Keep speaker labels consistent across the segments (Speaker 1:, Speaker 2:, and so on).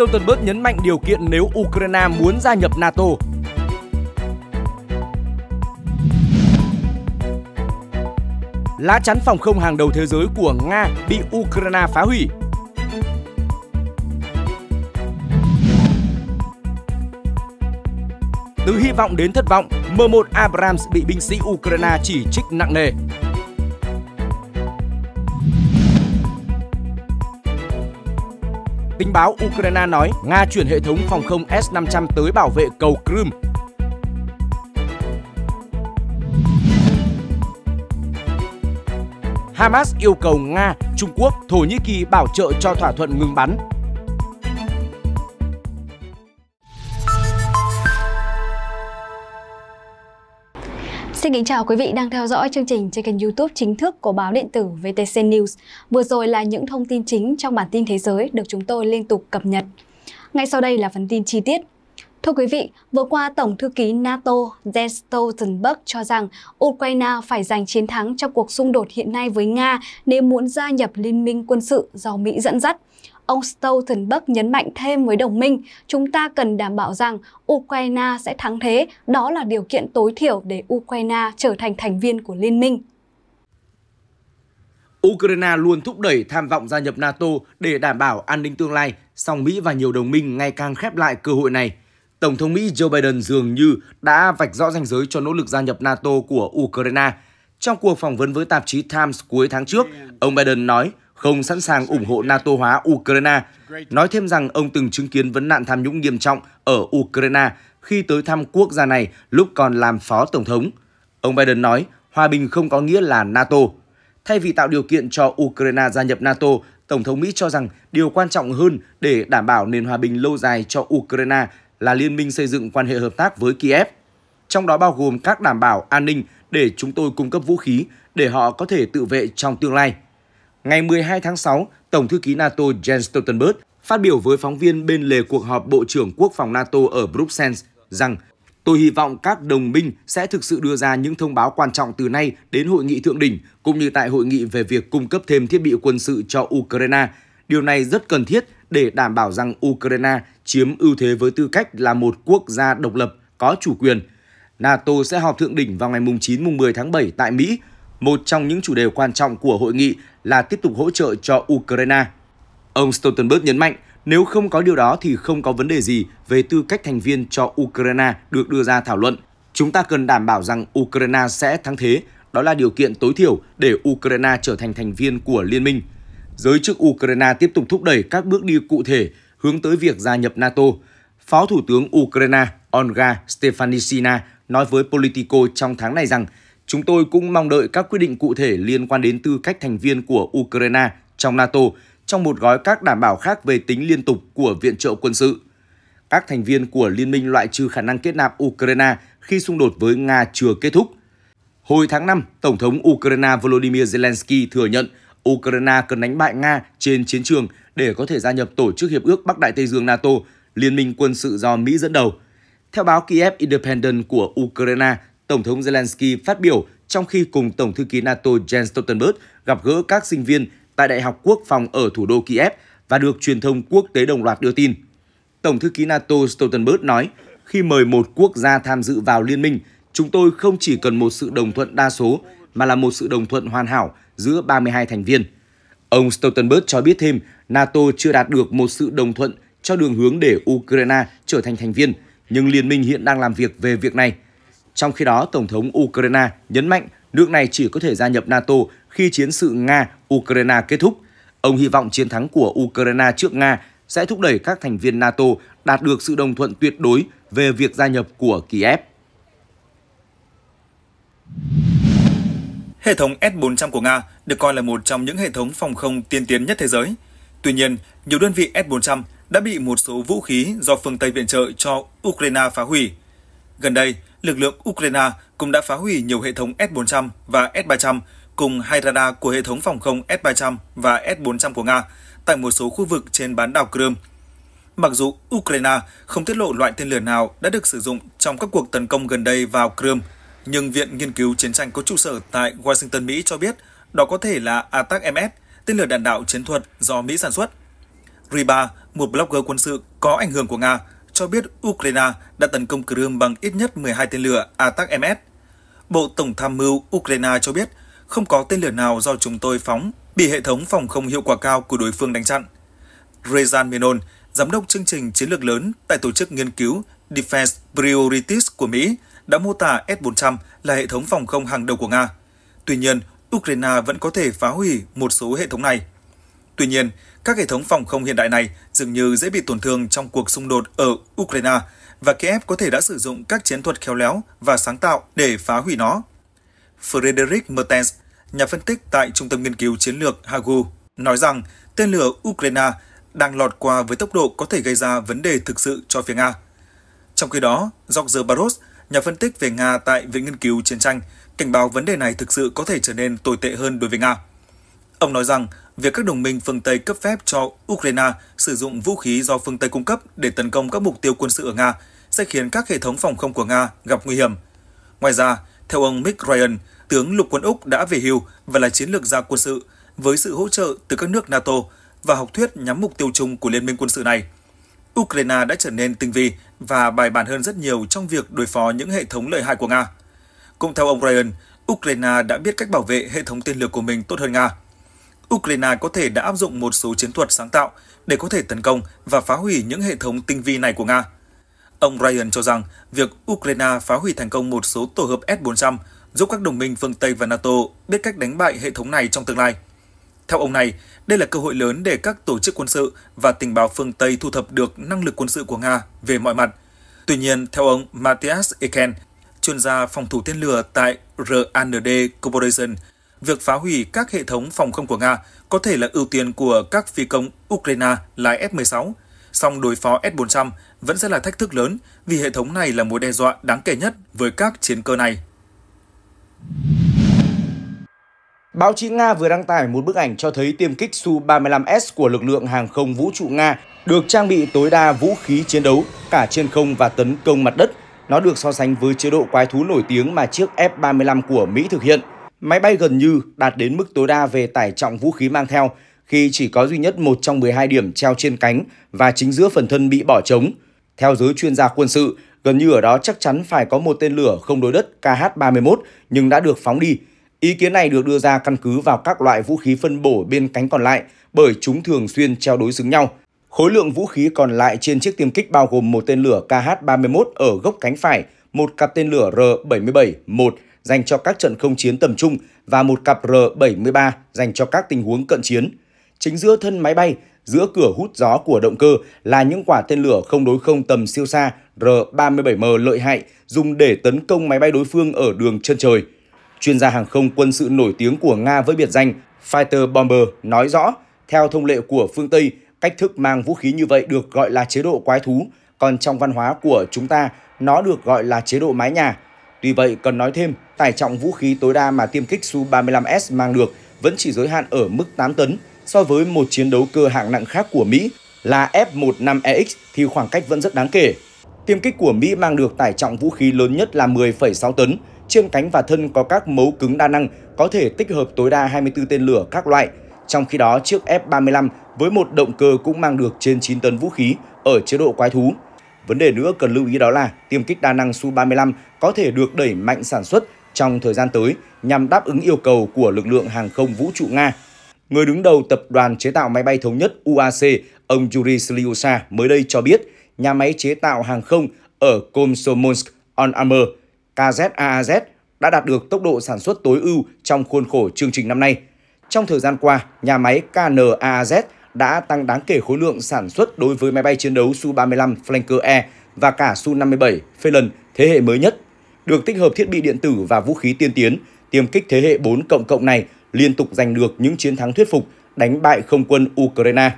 Speaker 1: Stoltenberg nhấn mạnh điều kiện nếu Ukraine muốn gia nhập NATO. Lá chắn phòng không hàng đầu thế giới của Nga bị Ukraine phá hủy. Từ hy vọng đến thất vọng, M1 Abrams bị binh sĩ Ukraine chỉ trích nặng nề. Tình báo Ukraine nói Nga chuyển hệ thống phòng không S-500 tới bảo vệ cầu Crimea. Hamas yêu cầu Nga, Trung Quốc, Thổ Nhĩ Kỳ bảo trợ cho thỏa thuận ngừng bắn
Speaker 2: Xin kính chào quý vị đang theo dõi chương trình trên kênh YouTube chính thức của báo điện tử VTC News. Vừa rồi là những thông tin chính trong bản tin thế giới được chúng tôi liên tục cập nhật. Ngay sau đây là phần tin chi tiết. Thưa quý vị, vừa qua Tổng thư ký NATO Jens Stoltenberg cho rằng Ukraine phải giành chiến thắng trong cuộc xung đột hiện nay với Nga nếu muốn gia nhập liên minh quân sự do Mỹ dẫn dắt. Ông Stoltenberg nhấn mạnh thêm với đồng minh, chúng ta cần đảm bảo rằng Ukraine sẽ thắng thế, đó là điều kiện tối thiểu để Ukraine trở thành thành viên của liên minh.
Speaker 1: Ukraine luôn thúc đẩy tham vọng gia nhập NATO để đảm bảo an ninh tương lai, song Mỹ và nhiều đồng minh ngày càng khép lại cơ hội này. Tổng thống Mỹ Joe Biden dường như đã vạch rõ ranh giới cho nỗ lực gia nhập NATO của Ukraine. Trong cuộc phỏng vấn với tạp chí Times cuối tháng trước, ông Biden nói không sẵn sàng ủng hộ NATO hóa Ukraine, nói thêm rằng ông từng chứng kiến vấn nạn tham nhũng nghiêm trọng ở Ukraine khi tới thăm quốc gia này lúc còn làm phó tổng thống. Ông Biden nói, hòa bình không có nghĩa là NATO. Thay vì tạo điều kiện cho Ukraine gia nhập NATO, Tổng thống Mỹ cho rằng điều quan trọng hơn để đảm bảo nền hòa bình lâu dài cho Ukraine là liên minh xây dựng quan hệ hợp tác với Kiev. Trong đó bao gồm các đảm bảo an ninh để chúng tôi cung cấp vũ khí để họ có thể tự vệ trong tương lai. Ngày 12 tháng 6, Tổng thư ký NATO Jens Stoltenberg phát biểu với phóng viên bên lề cuộc họp Bộ trưởng Quốc phòng NATO ở Bruxelles rằng Tôi hy vọng các đồng minh sẽ thực sự đưa ra những thông báo quan trọng từ nay đến hội nghị thượng đỉnh, cũng như tại hội nghị về việc cung cấp thêm thiết bị quân sự cho Ukraine. Điều này rất cần thiết để đảm bảo rằng Ukraine chiếm ưu thế với tư cách là một quốc gia độc lập, có chủ quyền. NATO sẽ họp thượng đỉnh vào ngày 9-10 tháng 7 tại Mỹ. Một trong những chủ đề quan trọng của hội nghị là tiếp tục hỗ trợ cho Ukraine. Ông Stoltenberg nhấn mạnh, nếu không có điều đó thì không có vấn đề gì về tư cách thành viên cho Ukraine được đưa ra thảo luận. Chúng ta cần đảm bảo rằng Ukraine sẽ thắng thế, đó là điều kiện tối thiểu để Ukraine trở thành thành viên của liên minh. Giới chức Ukraine tiếp tục thúc đẩy các bước đi cụ thể hướng tới việc gia nhập NATO. Phó Thủ tướng Ukraine Olga Stefanishina nói với Politico trong tháng này rằng Chúng tôi cũng mong đợi các quyết định cụ thể liên quan đến tư cách thành viên của Ukraine trong NATO trong một gói các đảm bảo khác về tính liên tục của viện trợ quân sự. Các thành viên của liên minh loại trừ khả năng kết nạp Ukraine khi xung đột với Nga chưa kết thúc. Hồi tháng 5, Tổng thống Ukraine Volodymyr Zelensky thừa nhận Ukraine cần đánh bại Nga trên chiến trường để có thể gia nhập Tổ chức Hiệp ước Bắc Đại Tây Dương NATO, liên minh quân sự do Mỹ dẫn đầu. Theo báo Kiev Independent của Ukraine, Tổng thống Zelensky phát biểu trong khi cùng Tổng thư ký NATO Jens Stoltenberg gặp gỡ các sinh viên tại Đại học Quốc phòng ở thủ đô Kiev và được truyền thông quốc tế đồng loạt đưa tin. Tổng thư ký NATO Stoltenberg nói, khi mời một quốc gia tham dự vào liên minh, chúng tôi không chỉ cần một sự đồng thuận đa số mà là một sự đồng thuận hoàn hảo giữa 32 thành viên. Ông Stoltenberg cho biết thêm, NATO chưa đạt được một sự đồng thuận cho đường hướng để Ukraine trở thành thành viên, nhưng liên minh hiện đang làm việc về việc này – trong khi đó, Tổng thống Ukraine nhấn mạnh nước này chỉ có thể gia nhập NATO khi chiến sự Nga-Ukraine kết thúc. Ông hy vọng chiến thắng của Ukraine trước Nga sẽ thúc đẩy các thành viên NATO đạt được sự
Speaker 3: đồng thuận tuyệt đối về việc gia nhập của Kiev. Hệ thống S-400 của Nga được coi là một trong những hệ thống phòng không tiên tiến nhất thế giới. Tuy nhiên, nhiều đơn vị S-400 đã bị một số vũ khí do phương Tây viện trợ cho Ukraine phá hủy. Gần đây, lực lượng Ukraine cũng đã phá hủy nhiều hệ thống S-400 và S-300 cùng hai radar của hệ thống phòng không S-300 và S-400 của Nga tại một số khu vực trên bán đảo Crimea. Mặc dù Ukraine không tiết lộ loại tên lửa nào đã được sử dụng trong các cuộc tấn công gần đây vào Crimea, nhưng Viện Nghiên cứu Chiến tranh có trụ sở tại Washington, Mỹ cho biết đó có thể là ATAC-MS, tên lửa đạn đạo chiến thuật do Mỹ sản xuất. Riba, một blogger quân sự có ảnh hưởng của Nga, cho biết Ukraine đã tấn công Crimea bằng ít nhất 12 tên lửa ATAC-MS. Bộ Tổng tham mưu Ukraine cho biết không có tên lửa nào do chúng tôi phóng bị hệ thống phòng không hiệu quả cao của đối phương đánh chặn. Rezan Menon, giám đốc chương trình chiến lược lớn tại tổ chức nghiên cứu Defense Priorities của Mỹ, đã mô tả S-400 là hệ thống phòng không hàng đầu của Nga. Tuy nhiên, Ukraine vẫn có thể phá hủy một số hệ thống này. Tuy nhiên, các hệ thống phòng không hiện đại này dường như dễ bị tổn thương trong cuộc xung đột ở Ukraine và Kiev có thể đã sử dụng các chiến thuật khéo léo và sáng tạo để phá hủy nó. Frederick Mertens, nhà phân tích tại Trung tâm Nghiên cứu Chiến lược Hagu, nói rằng tên lửa Ukraine đang lọt qua với tốc độ có thể gây ra vấn đề thực sự cho phía Nga. Trong khi đó, George Barros, nhà phân tích về Nga tại Viện Nghiên cứu Chiến tranh, cảnh báo vấn đề này thực sự có thể trở nên tồi tệ hơn đối với Nga. Ông nói rằng việc các đồng minh phương Tây cấp phép cho Ukraine sử dụng vũ khí do phương Tây cung cấp để tấn công các mục tiêu quân sự ở Nga sẽ khiến các hệ thống phòng không của Nga gặp nguy hiểm. Ngoài ra, theo ông Mick Ryan, tướng lục quân Úc đã về hưu và là chiến lược gia quân sự với sự hỗ trợ từ các nước NATO và học thuyết nhắm mục tiêu chung của liên minh quân sự này. Ukraine đã trở nên tinh vi và bài bản hơn rất nhiều trong việc đối phó những hệ thống lợi hại của Nga. Cũng theo ông Ryan, Ukraine đã biết cách bảo vệ hệ thống tên lửa của mình tốt hơn Nga. Ukraine có thể đã áp dụng một số chiến thuật sáng tạo để có thể tấn công và phá hủy những hệ thống tinh vi này của Nga. Ông Ryan cho rằng việc Ukraine phá hủy thành công một số tổ hợp S-400 giúp các đồng minh phương Tây và NATO biết cách đánh bại hệ thống này trong tương lai. Theo ông này, đây là cơ hội lớn để các tổ chức quân sự và tình báo phương Tây thu thập được năng lực quân sự của Nga về mọi mặt. Tuy nhiên, theo ông Matthias Eken, chuyên gia phòng thủ tên lửa tại RAND Corporation, việc phá hủy các hệ thống phòng không của Nga có thể là ưu tiên của các phi công Ukraine lái F-16, song đối phó S-400 vẫn sẽ là thách thức lớn vì hệ thống này là mối đe dọa đáng kể nhất với các chiến cơ này.
Speaker 1: Báo chí Nga vừa đăng tải một bức ảnh cho thấy tiêm kích Su-35S của lực lượng hàng không vũ trụ Nga được trang bị tối đa vũ khí chiến đấu cả trên không và tấn công mặt đất. Nó được so sánh với chế độ quái thú nổi tiếng mà chiếc F-35 của Mỹ thực hiện máy bay gần như đạt đến mức tối đa về tải trọng vũ khí mang theo khi chỉ có duy nhất một trong 12 điểm treo trên cánh và chính giữa phần thân bị bỏ trống. Theo giới chuyên gia quân sự, gần như ở đó chắc chắn phải có một tên lửa không đối đất KH-31 nhưng đã được phóng đi. Ý kiến này được đưa ra căn cứ vào các loại vũ khí phân bổ bên cánh còn lại bởi chúng thường xuyên treo đối xứng nhau. Khối lượng vũ khí còn lại trên chiếc tiêm kích bao gồm một tên lửa KH-31 ở gốc cánh phải, một cặp tên lửa R-77-1 dành cho các trận không chiến tầm trung và một cặp R-73 dành cho các tình huống cận chiến. Chính giữa thân máy bay, giữa cửa hút gió của động cơ là những quả tên lửa không đối không tầm siêu xa R-37M lợi hại dùng để tấn công máy bay đối phương ở đường chân trời. Chuyên gia hàng không quân sự nổi tiếng của Nga với biệt danh Fighter Bomber nói rõ, theo thông lệ của phương Tây, cách thức mang vũ khí như vậy được gọi là chế độ quái thú, còn trong văn hóa của chúng ta, nó được gọi là chế độ mái nhà. Tuy vậy, cần nói thêm, tải trọng vũ khí tối đa mà tiêm kích Su-35S mang được vẫn chỉ giới hạn ở mức 8 tấn so với một chiến đấu cơ hạng nặng khác của Mỹ là F-15EX thì khoảng cách vẫn rất đáng kể. Tiêm kích của Mỹ mang được tải trọng vũ khí lớn nhất là 10,6 tấn, trên cánh và thân có các mấu cứng đa năng có thể tích hợp tối đa 24 tên lửa các loại. Trong khi đó, chiếc F-35 với một động cơ cũng mang được trên 9 tấn vũ khí ở chế độ quái thú Vấn đề nữa cần lưu ý đó là tiêm kích đa năng Su-35 có thể được đẩy mạnh sản xuất trong thời gian tới nhằm đáp ứng yêu cầu của lực lượng hàng không vũ trụ Nga. Người đứng đầu tập đoàn chế tạo máy bay thống nhất UAC, ông Yuri Slyusa mới đây cho biết nhà máy chế tạo hàng không ở Komsomolsk on Amur, KZAAZ đã đạt được tốc độ sản xuất tối ưu trong khuôn khổ chương trình năm nay. Trong thời gian qua, nhà máy KNAAZ đã tăng đáng kể khối lượng sản xuất đối với máy bay chiến đấu Su-35 Flanker E và cả Su-57 Phelan thế hệ mới nhất. Được tích hợp thiết bị điện tử và vũ khí tiên tiến, tiêm kích thế hệ 4 cộng cộng này liên tục giành được những chiến thắng thuyết phục đánh bại không quân Ukraine.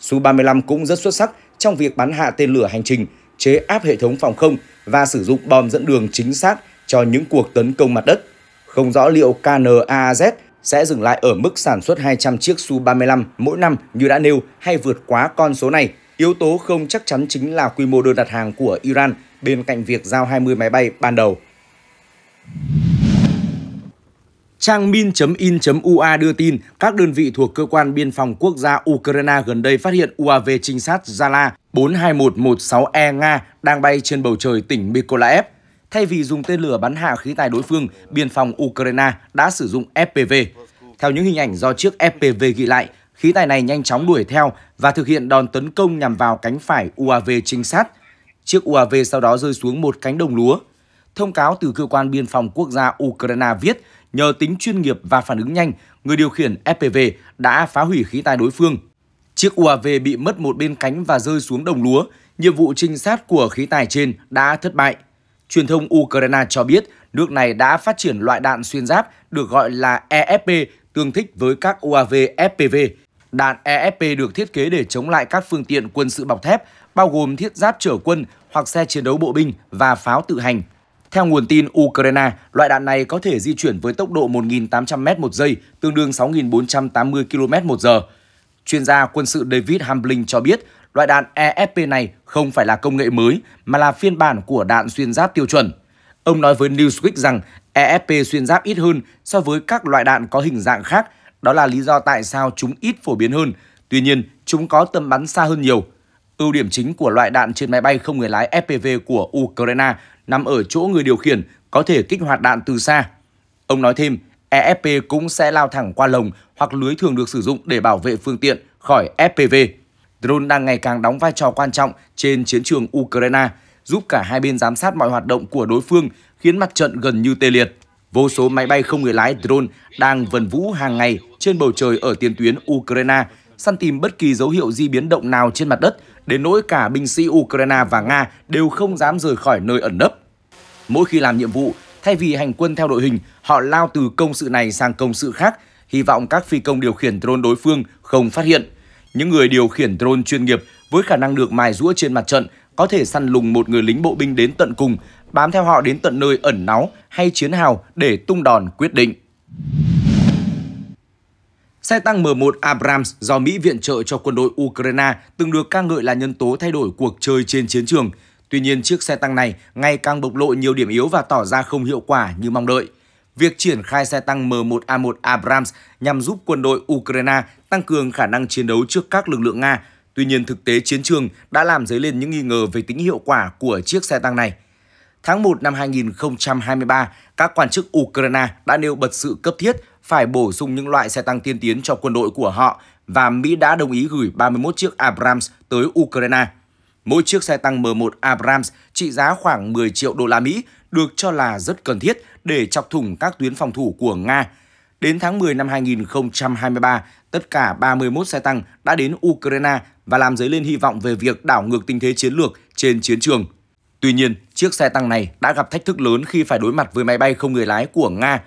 Speaker 1: Su-35 cũng rất xuất sắc trong việc bắn hạ tên lửa hành trình, chế áp hệ thống phòng không và sử dụng bom dẫn đường chính xác cho những cuộc tấn công mặt đất. Không rõ liệu KNAZ sẽ dừng lại ở mức sản xuất 200 chiếc Su-35 mỗi năm như đã nêu hay vượt quá con số này. Yếu tố không chắc chắn chính là quy mô đơn đặt hàng của Iran bên cạnh việc giao 20 máy bay ban đầu. Trang min.in.ua đưa tin, các đơn vị thuộc cơ quan biên phòng quốc gia Ukraine gần đây phát hiện UAV trinh sát Zala 42116E Nga đang bay trên bầu trời tỉnh Mykolaiv. Thay vì dùng tên lửa bắn hạ khí tài đối phương, biên phòng Ukraine đã sử dụng FPV. Theo những hình ảnh do chiếc FPV ghi lại, khí tài này nhanh chóng đuổi theo và thực hiện đòn tấn công nhằm vào cánh phải UAV trinh sát. Chiếc UAV sau đó rơi xuống một cánh đồng lúa. Thông cáo từ cơ quan biên phòng quốc gia Ukraine viết, nhờ tính chuyên nghiệp và phản ứng nhanh, người điều khiển FPV đã phá hủy khí tài đối phương. Chiếc UAV bị mất một bên cánh và rơi xuống đồng lúa. Nhiệm vụ trinh sát của khí tài trên đã thất bại truyền thông Ukraine cho biết nước này đã phát triển loại đạn xuyên giáp được gọi là EFP tương thích với các UAV FPV. Đạn EFP được thiết kế để chống lại các phương tiện quân sự bọc thép, bao gồm thiết giáp chở quân hoặc xe chiến đấu bộ binh và pháo tự hành. Theo nguồn tin Ukraine, loại đạn này có thể di chuyển với tốc độ 1.800m một giây, tương đương 6.480 km một giờ. Chuyên gia quân sự David Hambling cho biết Loại đạn EFP này không phải là công nghệ mới mà là phiên bản của đạn xuyên giáp tiêu chuẩn. Ông nói với Newsweek rằng EFP xuyên giáp ít hơn so với các loại đạn có hình dạng khác, đó là lý do tại sao chúng ít phổ biến hơn. Tuy nhiên, chúng có tầm bắn xa hơn nhiều. Ưu điểm chính của loại đạn trên máy bay không người lái FPV của Ukraine nằm ở chỗ người điều khiển có thể kích hoạt đạn từ xa. Ông nói thêm, EFP cũng sẽ lao thẳng qua lồng hoặc lưới thường được sử dụng để bảo vệ phương tiện khỏi FPV. Drone đang ngày càng đóng vai trò quan trọng trên chiến trường Ukraine, giúp cả hai bên giám sát mọi hoạt động của đối phương, khiến mặt trận gần như tê liệt. Vô số máy bay không người lái drone đang vần vũ hàng ngày trên bầu trời ở tiền tuyến Ukraine, săn tìm bất kỳ dấu hiệu di biến động nào trên mặt đất, đến nỗi cả binh sĩ Ukraine và Nga đều không dám rời khỏi nơi ẩn nấp. Mỗi khi làm nhiệm vụ, thay vì hành quân theo đội hình, họ lao từ công sự này sang công sự khác, hy vọng các phi công điều khiển drone đối phương không phát hiện. Những người điều khiển drone chuyên nghiệp với khả năng được mài rũa trên mặt trận có thể săn lùng một người lính bộ binh đến tận cùng, bám theo họ đến tận nơi ẩn náu hay chiến hào để tung đòn quyết định. Xe tăng M1 Abrams do Mỹ viện trợ cho quân đội Ukraine từng được ca ngợi là nhân tố thay đổi cuộc chơi trên chiến trường. Tuy nhiên, chiếc xe tăng này ngày càng bộc lộ nhiều điểm yếu và tỏ ra không hiệu quả như mong đợi. Việc triển khai xe tăng M1A1 Abrams nhằm giúp quân đội Ukraine tăng cường khả năng chiến đấu trước các lực lượng Nga. Tuy nhiên, thực tế chiến trường đã làm dấy lên những nghi ngờ về tính hiệu quả của chiếc xe tăng này. Tháng 1 năm 2023, các quan chức Ukraine đã nêu bật sự cấp thiết phải bổ sung những loại xe tăng tiên tiến cho quân đội của họ và Mỹ đã đồng ý gửi 31 chiếc Abrams tới Ukraine. Mỗi chiếc xe tăng M1 Abrams trị giá khoảng 10 triệu đô la Mỹ được cho là rất cần thiết để chọc thủng các tuyến phòng thủ của Nga Đến tháng 10 năm 2023, tất cả 31 xe tăng đã đến Ukraine và làm dấy lên hy vọng về việc đảo ngược tình thế chiến lược trên chiến trường. Tuy nhiên, chiếc xe tăng này đã gặp thách thức lớn khi phải đối mặt với máy bay không người lái của Nga.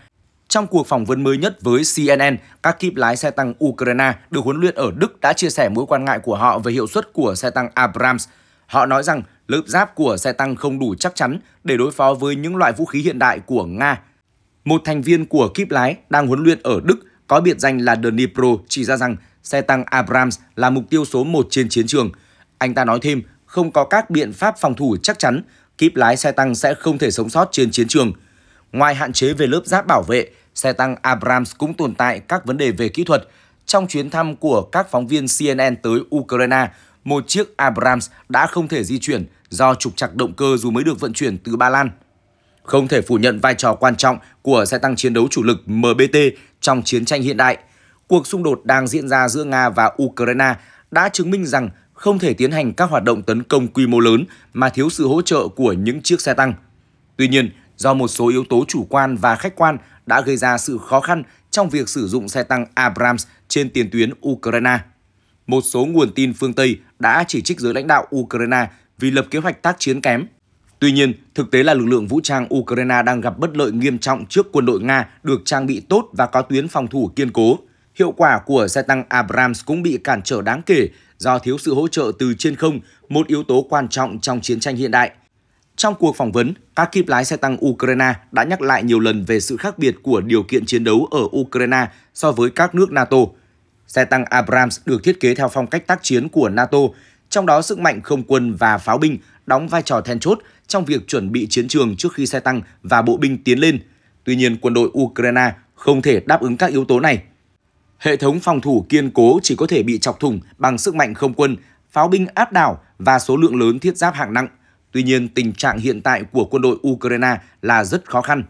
Speaker 1: Trong cuộc phỏng vấn mới nhất với CNN, các kíp lái xe tăng Ukraine được huấn luyện ở Đức đã chia sẻ mối quan ngại của họ về hiệu suất của xe tăng Abrams. Họ nói rằng lớp giáp của xe tăng không đủ chắc chắn để đối phó với những loại vũ khí hiện đại của Nga một thành viên của kíp lái đang huấn luyện ở Đức có biệt danh là The Dnipro chỉ ra rằng xe tăng Abrams là mục tiêu số một trên chiến trường. Anh ta nói thêm, không có các biện pháp phòng thủ chắc chắn, kíp lái xe tăng sẽ không thể sống sót trên chiến trường. Ngoài hạn chế về lớp giáp bảo vệ, xe tăng Abrams cũng tồn tại các vấn đề về kỹ thuật. Trong chuyến thăm của các phóng viên CNN tới Ukraine, một chiếc Abrams đã không thể di chuyển do trục trặc động cơ dù mới được vận chuyển từ Ba Lan. Không thể phủ nhận vai trò quan trọng của xe tăng chiến đấu chủ lực MBT trong chiến tranh hiện đại. Cuộc xung đột đang diễn ra giữa Nga và Ukraine đã chứng minh rằng không thể tiến hành các hoạt động tấn công quy mô lớn mà thiếu sự hỗ trợ của những chiếc xe tăng. Tuy nhiên, do một số yếu tố chủ quan và khách quan đã gây ra sự khó khăn trong việc sử dụng xe tăng Abrams trên tiền tuyến Ukraine. Một số nguồn tin phương Tây đã chỉ trích giới lãnh đạo Ukraine vì lập kế hoạch tác chiến kém Tuy nhiên, thực tế là lực lượng vũ trang Ukraine đang gặp bất lợi nghiêm trọng trước quân đội Nga được trang bị tốt và có tuyến phòng thủ kiên cố. Hiệu quả của xe tăng Abrams cũng bị cản trở đáng kể do thiếu sự hỗ trợ từ trên không, một yếu tố quan trọng trong chiến tranh hiện đại. Trong cuộc phỏng vấn, các kíp lái xe tăng Ukraine đã nhắc lại nhiều lần về sự khác biệt của điều kiện chiến đấu ở Ukraine so với các nước NATO. Xe tăng Abrams được thiết kế theo phong cách tác chiến của NATO, trong đó sức mạnh không quân và pháo binh đóng vai trò then chốt – trong việc chuẩn bị chiến trường trước khi xe tăng và bộ binh tiến lên. Tuy nhiên, quân đội Ukraine không thể đáp ứng các yếu tố này. Hệ thống phòng thủ kiên cố chỉ có thể bị chọc thủng bằng sức mạnh không quân, pháo binh áp đảo và số lượng lớn thiết giáp hạng nặng. Tuy nhiên, tình trạng hiện tại của quân đội Ukraine là rất khó khăn.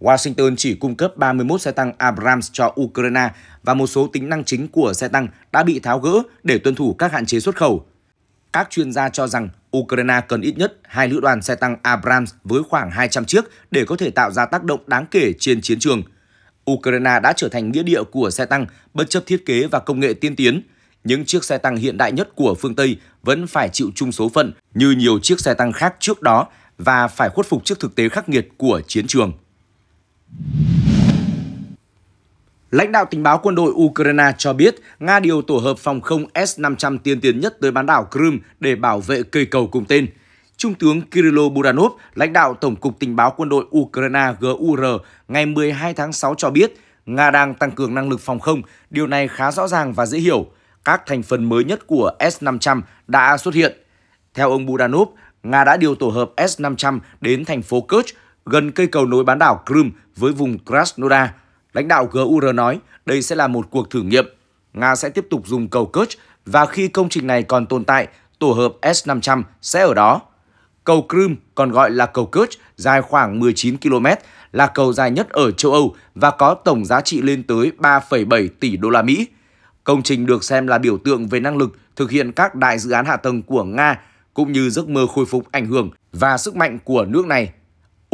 Speaker 1: Washington chỉ cung cấp 31 xe tăng Abrams cho Ukraine và một số tính năng chính của xe tăng đã bị tháo gỡ để tuân thủ các hạn chế xuất khẩu. Các chuyên gia cho rằng Ukraine cần ít nhất hai lữ đoàn xe tăng Abrams với khoảng 200 chiếc để có thể tạo ra tác động đáng kể trên chiến trường. Ukraine đã trở thành nghĩa địa của xe tăng bất chấp thiết kế và công nghệ tiên tiến. Những chiếc xe tăng hiện đại nhất của phương Tây vẫn phải chịu chung số phận như nhiều chiếc xe tăng khác trước đó và phải khuất phục trước thực tế khắc nghiệt của chiến trường. Lãnh đạo tình báo quân đội Ukraine cho biết Nga điều tổ hợp phòng không S-500 tiên tiến nhất tới bán đảo Crimea để bảo vệ cây cầu cùng tên. Trung tướng Kirilo Budanov, lãnh đạo Tổng cục Tình báo quân đội Ukraine GUR, ngày 12 tháng 6 cho biết Nga đang tăng cường năng lực phòng không, điều này khá rõ ràng và dễ hiểu. Các thành phần mới nhất của S-500 đã xuất hiện. Theo ông Budanov, Nga đã điều tổ hợp S-500 đến thành phố Kerch, gần cây cầu nối bán đảo Crimea với vùng Krasnodar, Lãnh đạo GUR nói đây sẽ là một cuộc thử nghiệm. Nga sẽ tiếp tục dùng cầu Kerch và khi công trình này còn tồn tại, tổ hợp S-500 sẽ ở đó. Cầu Crimea còn gọi là cầu Kerch dài khoảng 19 km là cầu dài nhất ở châu Âu và có tổng giá trị lên tới 3,7 tỷ đô la Mỹ. Công trình được xem là biểu tượng về năng lực thực hiện các đại dự án hạ tầng của Nga cũng như giấc mơ khôi phục ảnh hưởng và sức mạnh của nước này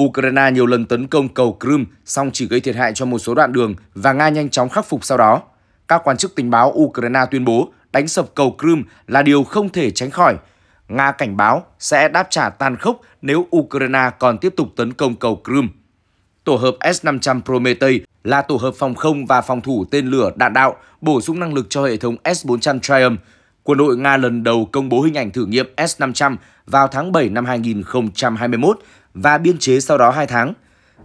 Speaker 1: Ukraine nhiều lần tấn công cầu Crimea, song chỉ gây thiệt hại cho một số đoạn đường và Nga nhanh chóng khắc phục sau đó. Các quan chức tình báo Ukraine tuyên bố đánh sập cầu Crimea là điều không thể tránh khỏi. Nga cảnh báo sẽ đáp trả tàn khốc nếu Ukraine còn tiếp tục tấn công cầu Crimea. Tổ hợp S-500 Prometheus là tổ hợp phòng không và phòng thủ tên lửa đạn đạo, bổ sung năng lực cho hệ thống S-400 Triumph. Quân đội Nga lần đầu công bố hình ảnh thử nghiệm S-500 vào tháng 7 năm 2021 và biên chế sau đó 2 tháng.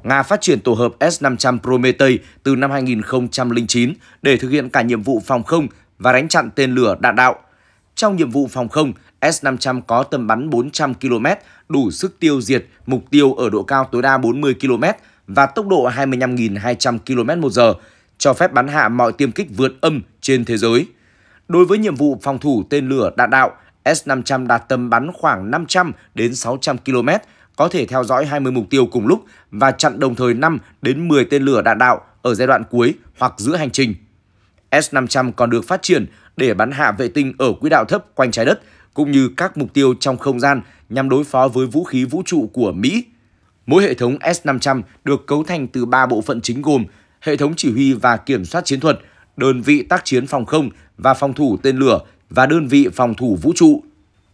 Speaker 1: Nga phát triển tổ hợp S-500 Prometei từ năm 2009 để thực hiện cả nhiệm vụ phòng không và đánh chặn tên lửa đạn đạo. Trong nhiệm vụ phòng không, S-500 có tầm bắn 400 km, đủ sức tiêu diệt mục tiêu ở độ cao tối đa 40 km và tốc độ 25.200 km một giờ, cho phép bắn hạ mọi tiêm kích vượt âm trên thế giới. Đối với nhiệm vụ phòng thủ tên lửa đạn đạo, S-500 đạt tầm bắn khoảng 500 đến 600 km có thể theo dõi 20 mục tiêu cùng lúc và chặn đồng thời 5 đến 10 tên lửa đạn đạo ở giai đoạn cuối hoặc giữa hành trình. S-500 còn được phát triển để bắn hạ vệ tinh ở quỹ đạo thấp quanh trái đất, cũng như các mục tiêu trong không gian nhằm đối phó với vũ khí vũ trụ của Mỹ. Mỗi hệ thống S-500 được cấu thành từ 3 bộ phận chính gồm hệ thống chỉ huy và kiểm soát chiến thuật, đơn vị tác chiến phòng không và phòng thủ tên lửa và đơn vị phòng thủ vũ trụ.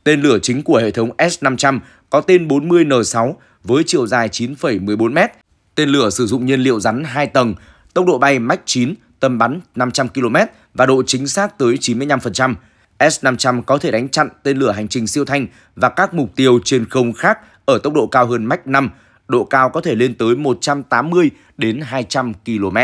Speaker 1: Tên lửa chính của hệ thống S-500 có tên 40N6 với chiều dài 9,14m. Tên lửa sử dụng nhiên liệu rắn 2 tầng, tốc độ bay Mach 9, tầm bắn 500 km và độ chính xác tới 95%. S-500 có thể đánh chặn tên lửa hành trình siêu thanh và các mục tiêu trên không khác ở tốc độ cao hơn Mach 5, độ cao có thể lên tới 180 đến 200 km.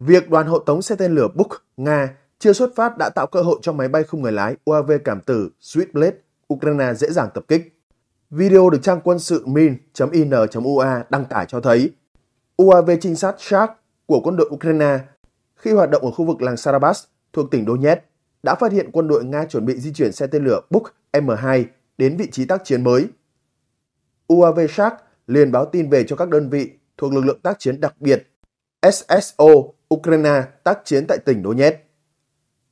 Speaker 4: Việc đoàn hộ tống xe tên lửa Buk, Nga chưa xuất phát đã tạo cơ hội cho máy bay không người lái UAV cảm tử Switchblade Ukraine dễ dàng tập kích. Video được trang quân sự min.in.ua đăng tải cho thấy UAV trinh sát Shark của quân đội Ukraine khi hoạt động ở khu vực làng Sarabas thuộc tỉnh Donetsk đã phát hiện quân đội Nga chuẩn bị di chuyển xe tên lửa Buk M2 đến vị trí tác chiến mới. UAV Shark liền báo tin về cho các đơn vị thuộc lực lượng tác chiến đặc biệt SSO Ukraine tác chiến tại tỉnh Donetsk.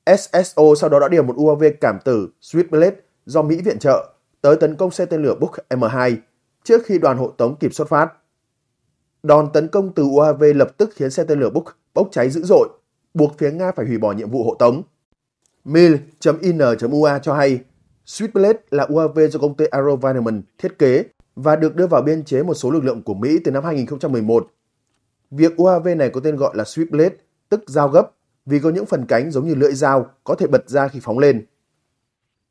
Speaker 4: SSO sau đó đã điều một UAV cảm tử Switchblade do Mỹ viện trợ tới tấn công xe tên lửa Buk M2 trước khi đoàn hộ tống kịp xuất phát. Đòn tấn công từ UAV lập tức khiến xe tên lửa Buk bốc cháy dữ dội, buộc phía Nga phải hủy bỏ nhiệm vụ hộ tống. Mil.in.ua cho hay, Switchblade là UAV do công ty AeroVironment thiết kế và được đưa vào biên chế một số lực lượng của Mỹ từ năm 2011. Việc UAV này có tên gọi là Switchblade, tức dao gấp, vì có những phần cánh giống như lưỡi dao có thể bật ra khi phóng lên.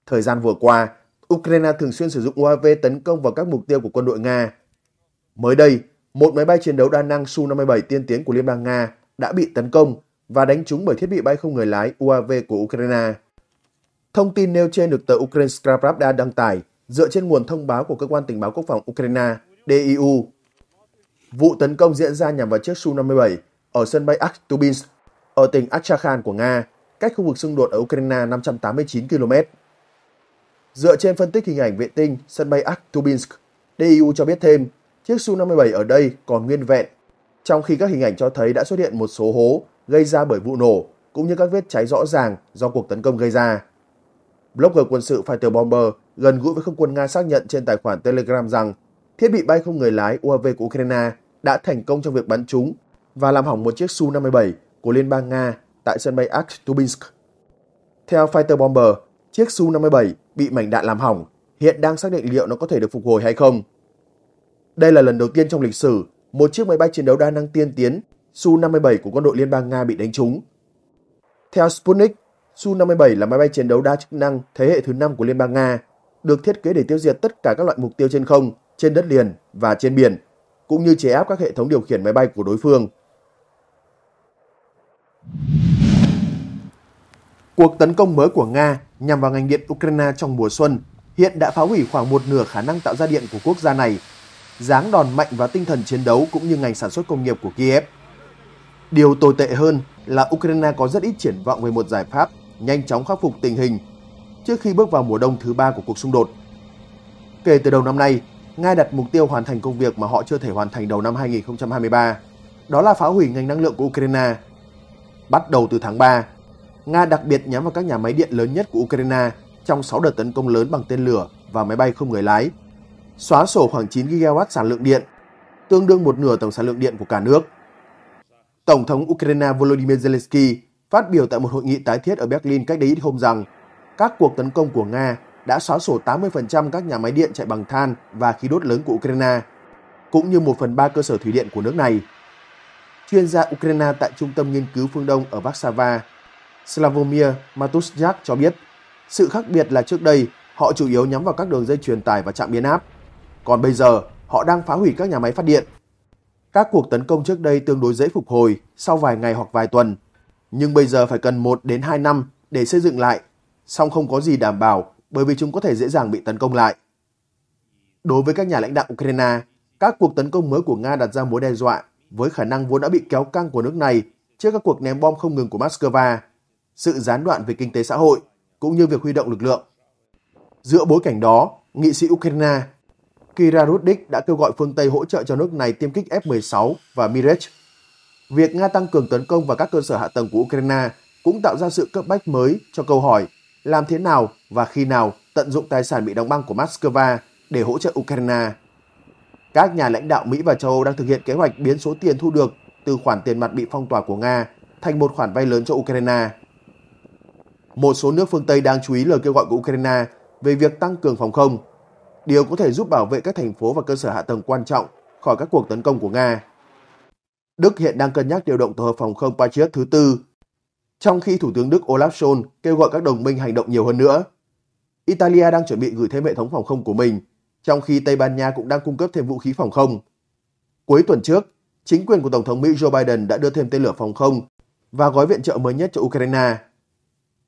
Speaker 4: Thời gian vừa qua, Ukraine thường xuyên sử dụng UAV tấn công vào các mục tiêu của quân đội Nga. Mới đây, một máy bay chiến đấu đa năng Su-57 tiên tiến của Liên bang Nga đã bị tấn công và đánh trúng bởi thiết bị bay không người lái UAV của Ukraine. Thông tin nêu trên được tờ Ukrainska Pravda đăng tải dựa trên nguồn thông báo của Cơ quan Tình báo Quốc phòng Ukraine DIU. Vụ tấn công diễn ra nhằm vào chiếc Su-57 ở sân bay Akhtubinsk ở tỉnh Astrakhan của Nga, cách khu vực xung đột ở Ukraine 589 km. Dựa trên phân tích hình ảnh vệ tinh sân bay Aktubinsk, DIU cho biết thêm, chiếc Su-57 ở đây còn nguyên vẹn, trong khi các hình ảnh cho thấy đã xuất hiện một số hố gây ra bởi vụ nổ cũng như các vết cháy rõ ràng do cuộc tấn công gây ra. Blogger quân sự Fighter Bomber gần gũi với không quân Nga xác nhận trên tài khoản Telegram rằng thiết bị bay không người lái UAV của Ukraine đã thành công trong việc bắn chúng và làm hỏng một chiếc Su-57 của Liên bang Nga tại sân bay Akhtubinsk. Theo Fighter Bomber, chiếc Su-57 bị mảnh đạn làm hỏng, hiện đang xác định liệu nó có thể được phục hồi hay không. Đây là lần đầu tiên trong lịch sử một chiếc máy bay chiến đấu đa năng tiên tiến Su-57 của quân đội Liên bang Nga bị đánh trúng. Theo Sputnik, Su-57 là máy bay chiến đấu đa chức năng thế hệ thứ 5 của Liên bang Nga, được thiết kế để tiêu diệt tất cả các loại mục tiêu trên không, trên đất liền và trên biển, cũng như chế áp các hệ thống điều khiển máy bay của đối phương – Cuộc tấn công mới của Nga nhằm vào ngành điện Ukraine trong mùa xuân hiện đã phá hủy khoảng một nửa khả năng tạo ra điện của quốc gia này, giáng đòn mạnh vào tinh thần chiến đấu cũng như ngành sản xuất công nghiệp của Kiev. Điều tồi tệ hơn là Ukraine có rất ít triển vọng về một giải pháp nhanh chóng khắc phục tình hình trước khi bước vào mùa đông thứ ba của cuộc xung đột. Kể từ đầu năm nay, Nga đặt mục tiêu hoàn thành công việc mà họ chưa thể hoàn thành đầu năm 2023, đó là phá hủy ngành năng lượng của Ukraine. Bắt đầu từ tháng 3, Nga đặc biệt nhắm vào các nhà máy điện lớn nhất của Ukraine trong 6 đợt tấn công lớn bằng tên lửa và máy bay không người lái, xóa sổ khoảng 9 gigawatt sản lượng điện, tương đương một nửa tổng sản lượng điện của cả nước. Tổng thống Ukraine Volodymyr Zelensky phát biểu tại một hội nghị tái thiết ở Berlin cách đây ít hôm rằng các cuộc tấn công của Nga đã xóa sổ 80% các nhà máy điện chạy bằng than và khí đốt lớn của Ukraine, cũng như 1 phần 3 cơ sở thủy điện của nước này. Chuyên gia Ukraine tại Trung tâm Nghiên cứu Phương Đông ở Warsaw Slavomir Matusjak cho biết, sự khác biệt là trước đây họ chủ yếu nhắm vào các đường dây truyền tải và trạm biến áp. Còn bây giờ, họ đang phá hủy các nhà máy phát điện. Các cuộc tấn công trước đây tương đối dễ phục hồi sau vài ngày hoặc vài tuần, nhưng bây giờ phải cần 1 đến 2 năm để xây dựng lại, song không có gì đảm bảo bởi vì chúng có thể dễ dàng bị tấn công lại. Đối với các nhà lãnh đạo Ukraine, các cuộc tấn công mới của Nga đặt ra mối đe dọa với khả năng vốn đã bị kéo căng của nước này trước các cuộc ném bom không ngừng của Moscow sự gián đoạn về kinh tế xã hội cũng như việc huy động lực lượng. Giữa bối cảnh đó, nghị sĩ Ukraine Kira Rudnik đã kêu gọi phương Tây hỗ trợ cho nước này tiêm kích F-16 và Mirage. Việc Nga tăng cường tấn công vào các cơ sở hạ tầng của Ukraine cũng tạo ra sự cấp bách mới cho câu hỏi làm thế nào và khi nào tận dụng tài sản bị đóng băng của Moscow để hỗ trợ Ukraine. Các nhà lãnh đạo Mỹ và châu Âu đang thực hiện kế hoạch biến số tiền thu được từ khoản tiền mặt bị phong tỏa của Nga thành một khoản vay lớn cho Ukraine một số nước phương Tây đang chú ý lời kêu gọi của Ukraine về việc tăng cường phòng không. Điều có thể giúp bảo vệ các thành phố và cơ sở hạ tầng quan trọng khỏi các cuộc tấn công của Nga. Đức hiện đang cân nhắc điều động tổ hợp phòng không Patriot thứ tư, trong khi Thủ tướng Đức Olaf Scholz kêu gọi các đồng minh hành động nhiều hơn nữa. Italia đang chuẩn bị gửi thêm hệ thống phòng không của mình, trong khi Tây Ban Nha cũng đang cung cấp thêm vũ khí phòng không. Cuối tuần trước, chính quyền của Tổng thống Mỹ Joe Biden đã đưa thêm tên lửa phòng không và gói viện trợ mới nhất cho Ukraine.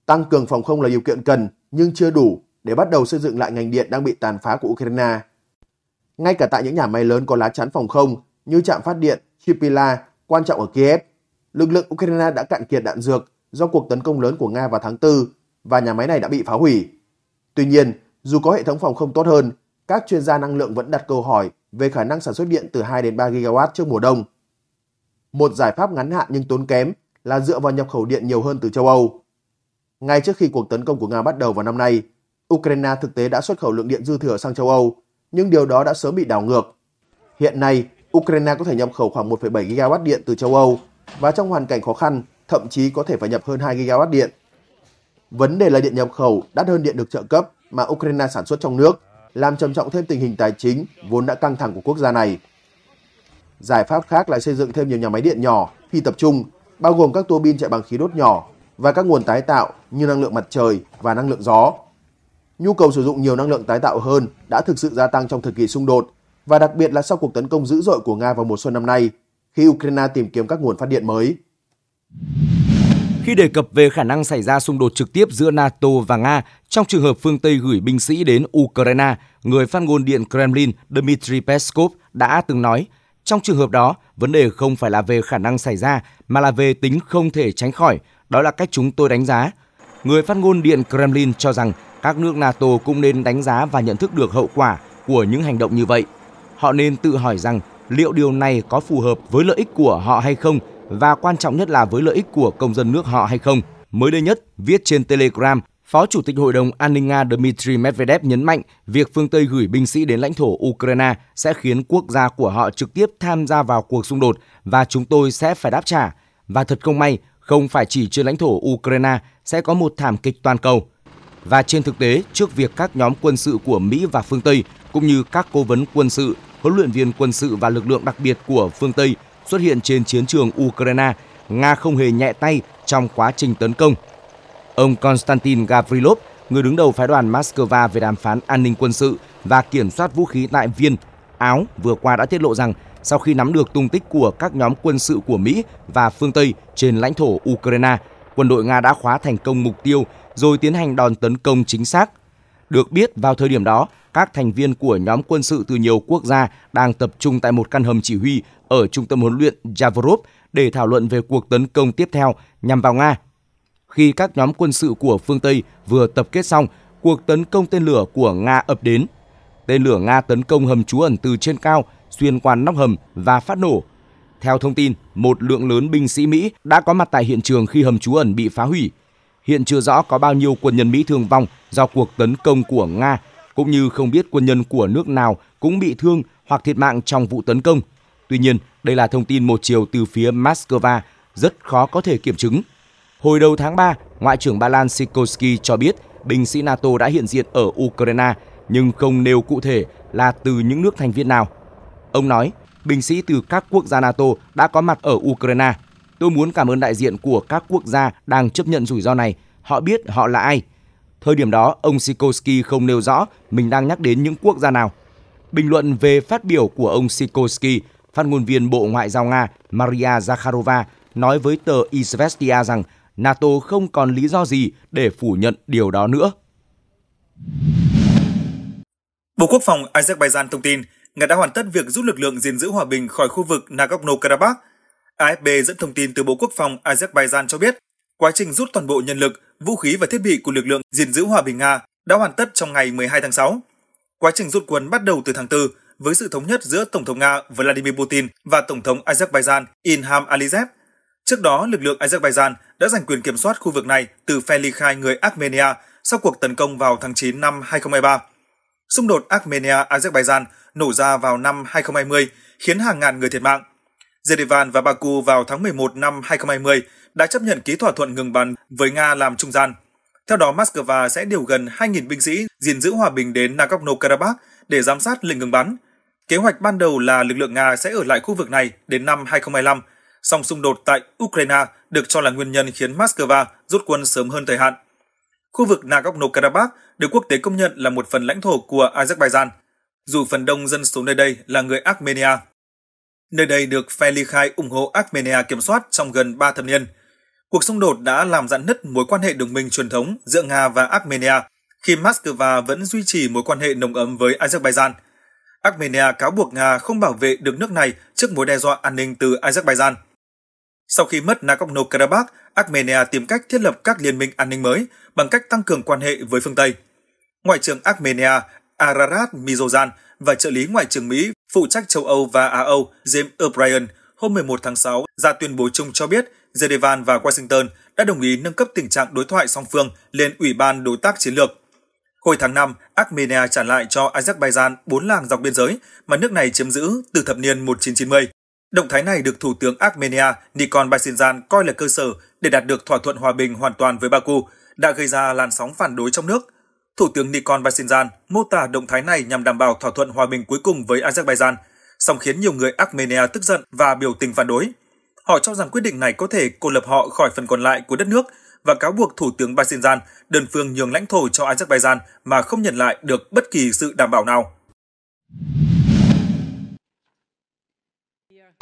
Speaker 4: Tăng cường phòng không là điều kiện cần nhưng chưa đủ để bắt đầu xây dựng lại ngành điện đang bị tàn phá của Ukraine. Ngay cả tại những nhà máy lớn có lá chắn phòng không như trạm phát điện Chipila quan trọng ở Kiev, lực lượng Ukraine đã cạn kiệt đạn dược do cuộc tấn công lớn của Nga vào tháng 4 và nhà máy này đã bị phá hủy. Tuy nhiên, dù có hệ thống phòng không tốt hơn, các chuyên gia năng lượng vẫn đặt câu hỏi về khả năng sản xuất điện từ 2 đến 3 gigawatt trước mùa đông. Một giải pháp ngắn hạn nhưng tốn kém là dựa vào nhập khẩu điện nhiều hơn từ châu Âu. Ngay trước khi cuộc tấn công của Nga bắt đầu vào năm nay, Ukraine thực tế đã xuất khẩu lượng điện dư thừa sang châu Âu, nhưng điều đó đã sớm bị đảo ngược. Hiện nay, Ukraine có thể nhập khẩu khoảng 1,7 gigawatt điện từ châu Âu và trong hoàn cảnh khó khăn, thậm chí có thể phải nhập hơn 2 gigawatt điện. Vấn đề là điện nhập khẩu đắt hơn điện được trợ cấp mà Ukraine sản xuất trong nước, làm trầm trọng thêm tình hình tài chính vốn đã căng thẳng của quốc gia này. Giải pháp khác là xây dựng thêm nhiều nhà máy điện nhỏ, phi tập trung, bao gồm các tua bin chạy bằng khí đốt nhỏ và các nguồn tái tạo như năng lượng mặt trời và năng lượng gió. Nhu cầu sử dụng nhiều năng lượng tái tạo hơn đã thực sự gia tăng trong thời kỳ xung đột và đặc biệt là sau cuộc tấn công dữ dội của Nga vào mùa xuân năm nay khi Ukraine tìm kiếm các nguồn phát điện mới.
Speaker 1: Khi đề cập về khả năng xảy ra xung đột trực tiếp giữa NATO và Nga trong trường hợp phương Tây gửi binh sĩ đến Ukraine, người phát ngôn Điện Kremlin Dmitry Peskov đã từng nói, trong trường hợp đó, vấn đề không phải là về khả năng xảy ra mà là về tính không thể tránh khỏi – đó là cách chúng tôi đánh giá. Người phát ngôn Điện Kremlin cho rằng các nước NATO cũng nên đánh giá và nhận thức được hậu quả của những hành động như vậy. Họ nên tự hỏi rằng liệu điều này có phù hợp với lợi ích của họ hay không và quan trọng nhất là với lợi ích của công dân nước họ hay không. Mới đây nhất, viết trên Telegram, Phó Chủ tịch Hội đồng An ninh Nga Dmitry Medvedev nhấn mạnh việc phương Tây gửi binh sĩ đến lãnh thổ Ukraine sẽ khiến quốc gia của họ trực tiếp tham gia vào cuộc xung đột và chúng tôi sẽ phải đáp trả. Và thật không may, không phải chỉ trên lãnh thổ Ukraine sẽ có một thảm kịch toàn cầu. Và trên thực tế, trước việc các nhóm quân sự của Mỹ và phương Tây cũng như các cố vấn quân sự, huấn luyện viên quân sự và lực lượng đặc biệt của phương Tây xuất hiện trên chiến trường Ukraine, Nga không hề nhẹ tay trong quá trình tấn công. Ông Konstantin Gavrilov, người đứng đầu phái đoàn Moscow về đàm phán an ninh quân sự và kiểm soát vũ khí tại Viên, Áo vừa qua đã tiết lộ rằng sau khi nắm được tung tích của các nhóm quân sự của Mỹ và phương Tây trên lãnh thổ Ukraine, quân đội Nga đã khóa thành công mục tiêu rồi tiến hành đòn tấn công chính xác. Được biết, vào thời điểm đó, các thành viên của nhóm quân sự từ nhiều quốc gia đang tập trung tại một căn hầm chỉ huy ở trung tâm huấn luyện Yavorov để thảo luận về cuộc tấn công tiếp theo nhằm vào Nga. Khi các nhóm quân sự của phương Tây vừa tập kết xong, cuộc tấn công tên lửa của Nga ập đến. Tên lửa Nga tấn công hầm trú ẩn từ trên cao xuyên qua nóc hầm và phát nổ. Theo thông tin, một lượng lớn binh sĩ Mỹ đã có mặt tại hiện trường khi hầm trú ẩn bị phá hủy. Hiện chưa rõ có bao nhiêu quân nhân Mỹ thương vong do cuộc tấn công của Nga, cũng như không biết quân nhân của nước nào cũng bị thương hoặc thiệt mạng trong vụ tấn công. Tuy nhiên, đây là thông tin một chiều từ phía Moscow rất khó có thể kiểm chứng. Hồi đầu tháng 3, Ngoại trưởng Ba Lan Sikorsky cho biết binh sĩ NATO đã hiện diện ở Ukraine nhưng không nêu cụ thể là từ những nước thành viên nào. Ông nói, binh sĩ từ các quốc gia NATO đã có mặt ở Ukraine. Tôi muốn cảm ơn đại diện của các quốc gia đang chấp nhận rủi ro này. Họ biết họ là ai. Thời điểm đó, ông Sikorsky không nêu rõ mình đang nhắc đến những quốc gia nào. Bình luận về phát biểu của ông Sikorsky, phát ngôn viên Bộ Ngoại giao Nga Maria Zakharova nói với tờ Izvestia rằng NATO không còn lý do gì để phủ nhận điều đó nữa.
Speaker 3: Bộ Quốc phòng Azerbaijan thông tin Nga đã hoàn tất việc rút lực lượng gìn giữ hòa bình khỏi khu vực Nagorno-Karabakh. AFP dẫn thông tin từ Bộ Quốc phòng Azerbaijan cho biết, quá trình rút toàn bộ nhân lực, vũ khí và thiết bị của lực lượng gìn giữ hòa bình Nga đã hoàn tất trong ngày 12 tháng 6. Quá trình rút quân bắt đầu từ tháng 4 với sự thống nhất giữa Tổng thống Nga Vladimir Putin và Tổng thống Azerbaijan Ilham Aliyev. Trước đó, lực lượng Azerbaijan đã giành quyền kiểm soát khu vực này từ phe ly khai người Armenia sau cuộc tấn công vào tháng 9 năm 2023 xung đột Armenia-Azerbaijan nổ ra vào năm 2020, khiến hàng ngàn người thiệt mạng. Yerevan và Baku vào tháng 11 năm 2020 đã chấp nhận ký thỏa thuận ngừng bắn với Nga làm trung gian. Theo đó, Moscow sẽ điều gần 2.000 binh sĩ gìn giữ hòa bình đến Nagorno-Karabakh để giám sát lệnh ngừng bắn. Kế hoạch ban đầu là lực lượng Nga sẽ ở lại khu vực này đến năm 2025, song xung đột tại Ukraine được cho là nguyên nhân khiến Moscow rút quân sớm hơn thời hạn. Khu vực Nagorno Karabakh được quốc tế công nhận là một phần lãnh thổ của Azerbaijan, dù phần đông dân số nơi đây là người Armenia. Nơi đây được phe ly khai ủng hộ Armenia kiểm soát trong gần 3 thập niên. Cuộc xung đột đã làm dạn nứt mối quan hệ đồng minh truyền thống giữa Nga và Armenia khi Moscow vẫn duy trì mối quan hệ nồng ấm với Azerbaijan. Armenia cáo buộc Nga không bảo vệ được nước này trước mối đe dọa an ninh từ Azerbaijan. Sau khi mất Nagorno-Karabakh, Armenia tìm cách thiết lập các liên minh an ninh mới bằng cách tăng cường quan hệ với phương Tây. Ngoại trưởng Armenia Ararat Mizozan và trợ lý Ngoại trưởng Mỹ phụ trách châu Âu và Á Âu James O'Brien hôm 11 tháng 6 ra tuyên bố chung cho biết Yerevan và Washington đã đồng ý nâng cấp tình trạng đối thoại song phương lên Ủy ban Đối tác Chiến lược. Hồi tháng 5, Armenia trả lại cho Azerbaijan bốn làng dọc biên giới mà nước này chiếm giữ từ thập niên 1990. Động thái này được Thủ tướng Armenia Nikon Pashinyan coi là cơ sở để đạt được thỏa thuận hòa bình hoàn toàn với Baku, đã gây ra làn sóng phản đối trong nước. Thủ tướng Nikon Pashinyan mô tả động thái này nhằm đảm bảo thỏa thuận hòa bình cuối cùng với Azerbaijan, song khiến nhiều người Armenia tức giận và biểu tình phản đối. Họ cho rằng quyết định này có thể cô lập họ khỏi phần còn lại của đất nước và cáo buộc Thủ tướng Pashinyan đơn phương nhường lãnh thổ cho Azerbaijan mà không nhận lại được bất kỳ sự đảm bảo nào.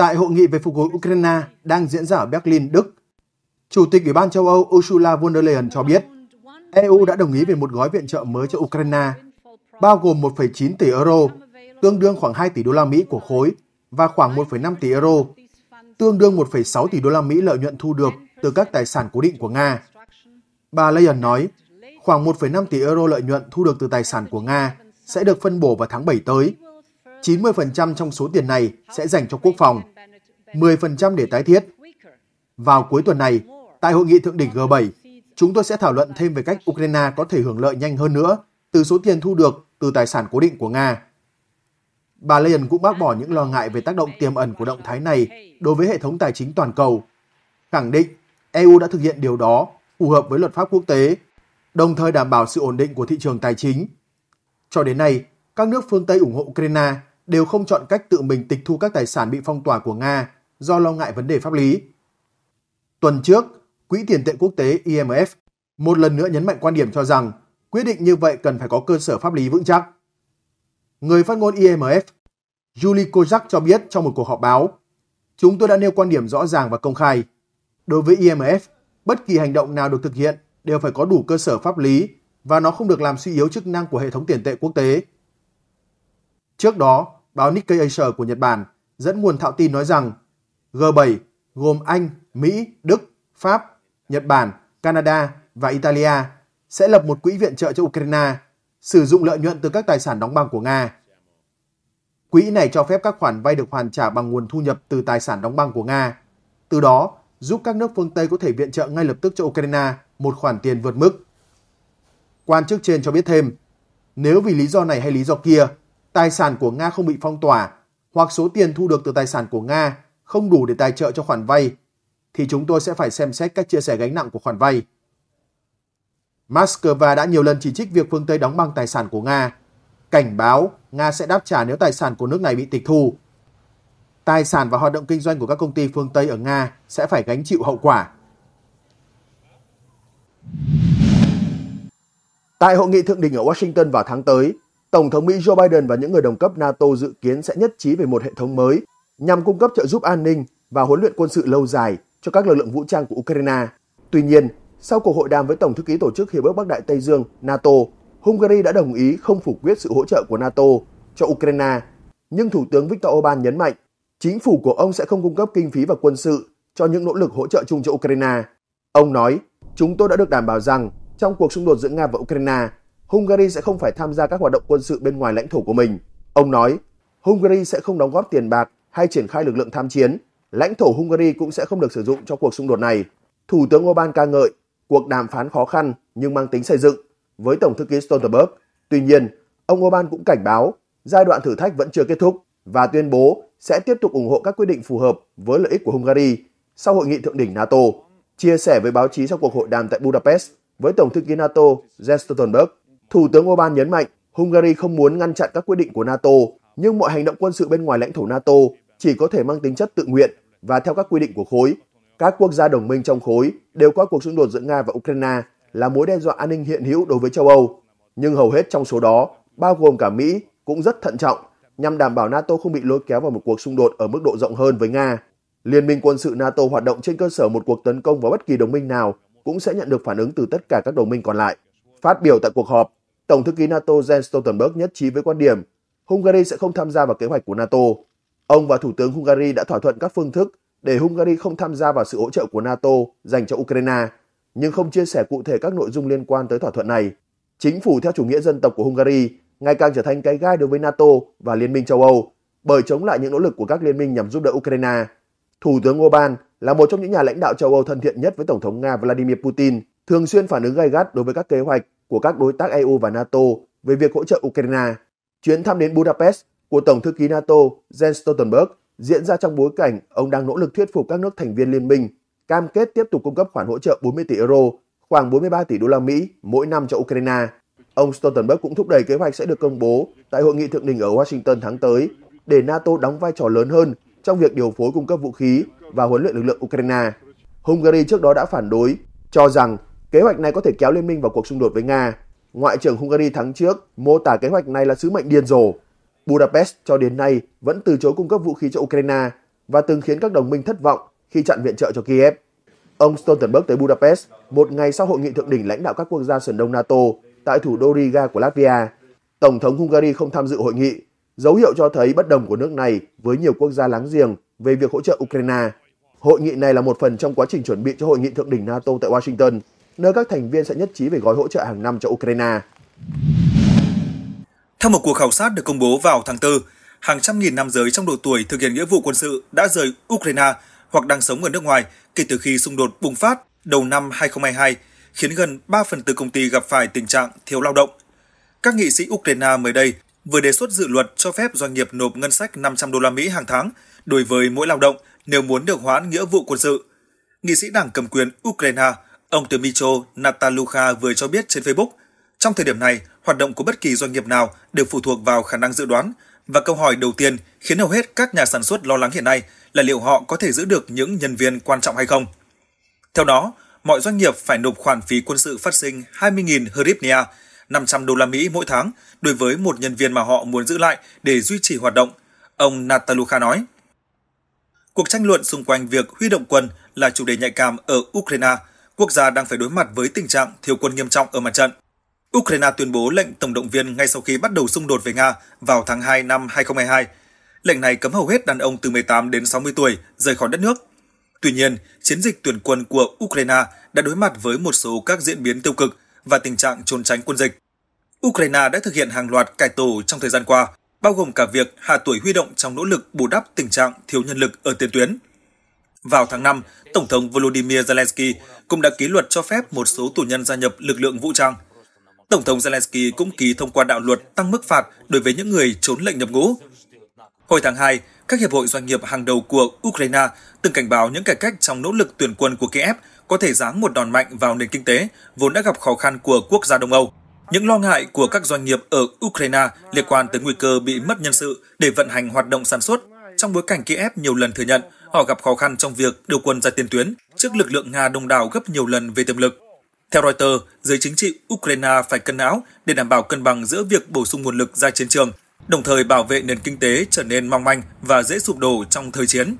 Speaker 4: Tại hội nghị về phục hồi Ukraine đang diễn ra ở Berlin, Đức, Chủ tịch Ủy ban châu Âu Ursula von der Leyen cho biết EU đã đồng ý về một gói viện trợ mới cho Ukraine, bao gồm 1,9 tỷ euro, tương đương khoảng 2 tỷ đô la Mỹ của khối và khoảng 1,5 tỷ euro, tương đương 1,6 tỷ đô la Mỹ lợi nhuận thu được từ các tài sản cố định của Nga. Bà Leyen nói, khoảng 1,5 tỷ euro lợi nhuận thu được từ tài sản của Nga sẽ được phân bổ vào tháng 7 tới 90% trong số tiền này sẽ dành cho quốc phòng, 10% để tái thiết. Vào cuối tuần này, tại hội nghị thượng đỉnh G7, chúng tôi sẽ thảo luận thêm về cách Ukraine có thể hưởng lợi nhanh hơn nữa từ số tiền thu được từ tài sản cố định của Nga. Bà Leyen cũng bác bỏ những lo ngại về tác động tiềm ẩn của động thái này đối với hệ thống tài chính toàn cầu, khẳng định EU đã thực hiện điều đó phù hợp với luật pháp quốc tế, đồng thời đảm bảo sự ổn định của thị trường tài chính. Cho đến nay, các nước phương Tây ủng hộ Ukraine đều không chọn cách tự mình tịch thu các tài sản bị phong tỏa của Nga do lo ngại vấn đề pháp lý. Tuần trước, Quỹ tiền tệ quốc tế IMF một lần nữa nhấn mạnh quan điểm cho rằng quyết định như vậy cần phải có cơ sở pháp lý vững chắc. Người phát ngôn IMF, Julie Kozak cho biết trong một cuộc họp báo, chúng tôi đã nêu quan điểm rõ ràng và công khai. Đối với IMF, bất kỳ hành động nào được thực hiện đều phải có đủ cơ sở pháp lý và nó không được làm suy yếu chức năng của hệ thống tiền tệ quốc tế. Trước đó, báo Nikkei Asia của Nhật Bản dẫn nguồn thạo tin nói rằng G7 gồm Anh, Mỹ, Đức, Pháp, Nhật Bản, Canada và Italia sẽ lập một quỹ viện trợ cho Ukraine sử dụng lợi nhuận từ các tài sản đóng băng của Nga. Quỹ này cho phép các khoản vay được hoàn trả bằng nguồn thu nhập từ tài sản đóng băng của Nga, từ đó giúp các nước phương Tây có thể viện trợ ngay lập tức cho Ukraine một khoản tiền vượt mức. Quan chức trên cho biết thêm, nếu vì lý do này hay lý do kia tài sản của Nga không bị phong tỏa hoặc số tiền thu được từ tài sản của Nga không đủ để tài trợ cho khoản vay, thì chúng tôi sẽ phải xem xét cách chia sẻ gánh nặng của khoản vay. Moscow đã nhiều lần chỉ trích việc phương Tây đóng băng tài sản của Nga, cảnh báo Nga sẽ đáp trả nếu tài sản của nước này bị tịch thu. Tài sản và hoạt động kinh doanh của các công ty phương Tây ở Nga sẽ phải gánh chịu hậu quả. Tại hội nghị thượng đỉnh ở Washington vào tháng tới, Tổng thống Mỹ Joe Biden và những người đồng cấp NATO dự kiến sẽ nhất trí về một hệ thống mới nhằm cung cấp trợ giúp an ninh và huấn luyện quân sự lâu dài cho các lực lượng vũ trang của Ukraine. Tuy nhiên, sau cuộc hội đàm với Tổng thư ký Tổ chức Hiệp ước Bắc Đại Tây Dương NATO, Hungary đã đồng ý không phủ quyết sự hỗ trợ của NATO cho Ukraine. Nhưng Thủ tướng Viktor Orbán nhấn mạnh, chính phủ của ông sẽ không cung cấp kinh phí và quân sự cho những nỗ lực hỗ trợ chung cho Ukraine. Ông nói, chúng tôi đã được đảm bảo rằng trong cuộc xung đột giữa Nga và Ukraine, Hungary sẽ không phải tham gia các hoạt động quân sự bên ngoài lãnh thổ của mình. Ông nói, Hungary sẽ không đóng góp tiền bạc hay triển khai lực lượng tham chiến. Lãnh thổ Hungary cũng sẽ không được sử dụng cho cuộc xung đột này. Thủ tướng Orbán ca ngợi cuộc đàm phán khó khăn nhưng mang tính xây dựng với Tổng thư ký Stoltenberg. Tuy nhiên, ông Orbán cũng cảnh báo giai đoạn thử thách vẫn chưa kết thúc và tuyên bố sẽ tiếp tục ủng hộ các quyết định phù hợp với lợi ích của Hungary sau hội nghị thượng đỉnh NATO. Chia sẻ với báo chí sau cuộc hội đàm tại Budapest với Tổng thư ký NATO Jens Stoltenberg, Thủ tướng Orbán nhấn mạnh Hungary không muốn ngăn chặn các quyết định của NATO, nhưng mọi hành động quân sự bên ngoài lãnh thổ NATO chỉ có thể mang tính chất tự nguyện và theo các quy định của khối. Các quốc gia đồng minh trong khối đều coi cuộc xung đột giữa Nga và Ukraine là mối đe dọa an ninh hiện hữu đối với châu Âu, nhưng hầu hết trong số đó, bao gồm cả Mỹ, cũng rất thận trọng nhằm đảm bảo NATO không bị lôi kéo vào một cuộc xung đột ở mức độ rộng hơn với Nga. Liên minh quân sự NATO hoạt động trên cơ sở một cuộc tấn công vào bất kỳ đồng minh nào cũng sẽ nhận được phản ứng từ tất cả các đồng minh còn lại. Phát biểu tại cuộc họp, Tổng thư ký NATO Jens Stoltenberg nhất trí với quan điểm Hungary sẽ không tham gia vào kế hoạch của NATO. Ông và Thủ tướng Hungary đã thỏa thuận các phương thức để Hungary không tham gia vào sự hỗ trợ của NATO dành cho Ukraine, nhưng không chia sẻ cụ thể các nội dung liên quan tới thỏa thuận này. Chính phủ theo chủ nghĩa dân tộc của Hungary ngày càng trở thành cái gai đối với NATO và Liên minh châu Âu bởi chống lại những nỗ lực của các liên minh nhằm giúp đỡ Ukraine. Thủ tướng Orbán là một trong những nhà lãnh đạo châu Âu thân thiện nhất với Tổng thống Nga Vladimir Putin, thường xuyên phản ứng gay gắt đối với các kế hoạch của các đối tác EU và NATO về việc hỗ trợ Ukraine. Chuyến thăm đến Budapest của Tổng thư ký NATO Jens Stoltenberg diễn ra trong bối cảnh ông đang nỗ lực thuyết phục các nước thành viên liên minh cam kết tiếp tục cung cấp khoản hỗ trợ 40 tỷ euro, khoảng 43 tỷ đô la Mỹ mỗi năm cho Ukraine. Ông Stoltenberg cũng thúc đẩy kế hoạch sẽ được công bố tại hội nghị thượng đỉnh ở Washington tháng tới để NATO đóng vai trò lớn hơn trong việc điều phối cung cấp vũ khí và huấn luyện lực lượng Ukraine. Hungary trước đó đã phản đối, cho rằng Kế hoạch này có thể kéo liên minh vào cuộc xung đột với Nga. Ngoại trưởng Hungary tháng trước mô tả kế hoạch này là sứ mệnh điên rồ. Budapest cho đến nay vẫn từ chối cung cấp vũ khí cho Ukraine và từng khiến các đồng minh thất vọng khi chặn viện trợ cho Kiev. Ông Stoltenberg tới Budapest một ngày sau hội nghị thượng đỉnh lãnh đạo các quốc gia sườn đông NATO tại thủ đô Riga của Latvia. Tổng thống Hungary không tham dự hội nghị, dấu hiệu cho thấy bất đồng của nước này với nhiều quốc gia láng giềng về việc hỗ trợ Ukraine. Hội nghị này là một phần trong quá trình chuẩn bị cho hội nghị thượng đỉnh NATO tại Washington nơi các thành viên sẽ nhất trí về gói hỗ trợ hàng năm cho Ukraine.
Speaker 3: Theo một cuộc khảo sát được công bố vào tháng 4, hàng trăm nghìn nam giới trong độ tuổi thực hiện nghĩa vụ quân sự đã rời Ukraine hoặc đang sống ở nước ngoài kể từ khi xung đột bùng phát đầu năm 2022, khiến gần 3 phần tư công ty gặp phải tình trạng thiếu lao động. Các nghị sĩ Ukraine mới đây vừa đề xuất dự luật cho phép doanh nghiệp nộp ngân sách 500 đô la Mỹ hàng tháng đối với mỗi lao động nếu muốn được hoãn nghĩa vụ quân sự. Nghị sĩ đảng cầm quyền Ukraine Ông Dmitro Nataluka vừa cho biết trên Facebook, trong thời điểm này, hoạt động của bất kỳ doanh nghiệp nào đều phụ thuộc vào khả năng dự đoán và câu hỏi đầu tiên khiến hầu hết các nhà sản xuất lo lắng hiện nay là liệu họ có thể giữ được những nhân viên quan trọng hay không. Theo đó, mọi doanh nghiệp phải nộp khoản phí quân sự phát sinh 20.000 hryvnia, 500 đô la Mỹ mỗi tháng đối với một nhân viên mà họ muốn giữ lại để duy trì hoạt động, ông Nataluka nói. Cuộc tranh luận xung quanh việc huy động quân là chủ đề nhạy cảm ở Ukraine – quốc gia đang phải đối mặt với tình trạng thiếu quân nghiêm trọng ở mặt trận. Ukraine tuyên bố lệnh tổng động viên ngay sau khi bắt đầu xung đột với Nga vào tháng 2 năm 2022. Lệnh này cấm hầu hết đàn ông từ 18 đến 60 tuổi rời khỏi đất nước. Tuy nhiên, chiến dịch tuyển quân của Ukraine đã đối mặt với một số các diễn biến tiêu cực và tình trạng trốn tránh quân dịch. Ukraine đã thực hiện hàng loạt cải tổ trong thời gian qua, bao gồm cả việc hạ tuổi huy động trong nỗ lực bù đắp tình trạng thiếu nhân lực ở tiền tuyến – vào tháng 5, Tổng thống Volodymyr Zelensky cũng đã ký luật cho phép một số tù nhân gia nhập lực lượng vũ trang. Tổng thống Zelensky cũng ký thông qua đạo luật tăng mức phạt đối với những người trốn lệnh nhập ngũ. Hồi tháng 2, các hiệp hội doanh nghiệp hàng đầu của Ukraine từng cảnh báo những cải cách trong nỗ lực tuyển quân của Kiev có thể giáng một đòn mạnh vào nền kinh tế vốn đã gặp khó khăn của quốc gia Đông Âu. Những lo ngại của các doanh nghiệp ở Ukraine liên quan tới nguy cơ bị mất nhân sự để vận hành hoạt động sản xuất trong bối cảnh Kiev nhiều lần thừa nhận họ gặp khó khăn trong việc điều quân ra tiền tuyến trước lực lượng Nga đông đảo gấp nhiều lần về tiềm lực. Theo Reuters, giới chính trị Ukraine phải cân não để đảm bảo cân bằng giữa việc bổ sung nguồn lực ra chiến trường, đồng thời bảo vệ nền kinh tế trở nên mong manh và dễ sụp đổ trong thời chiến.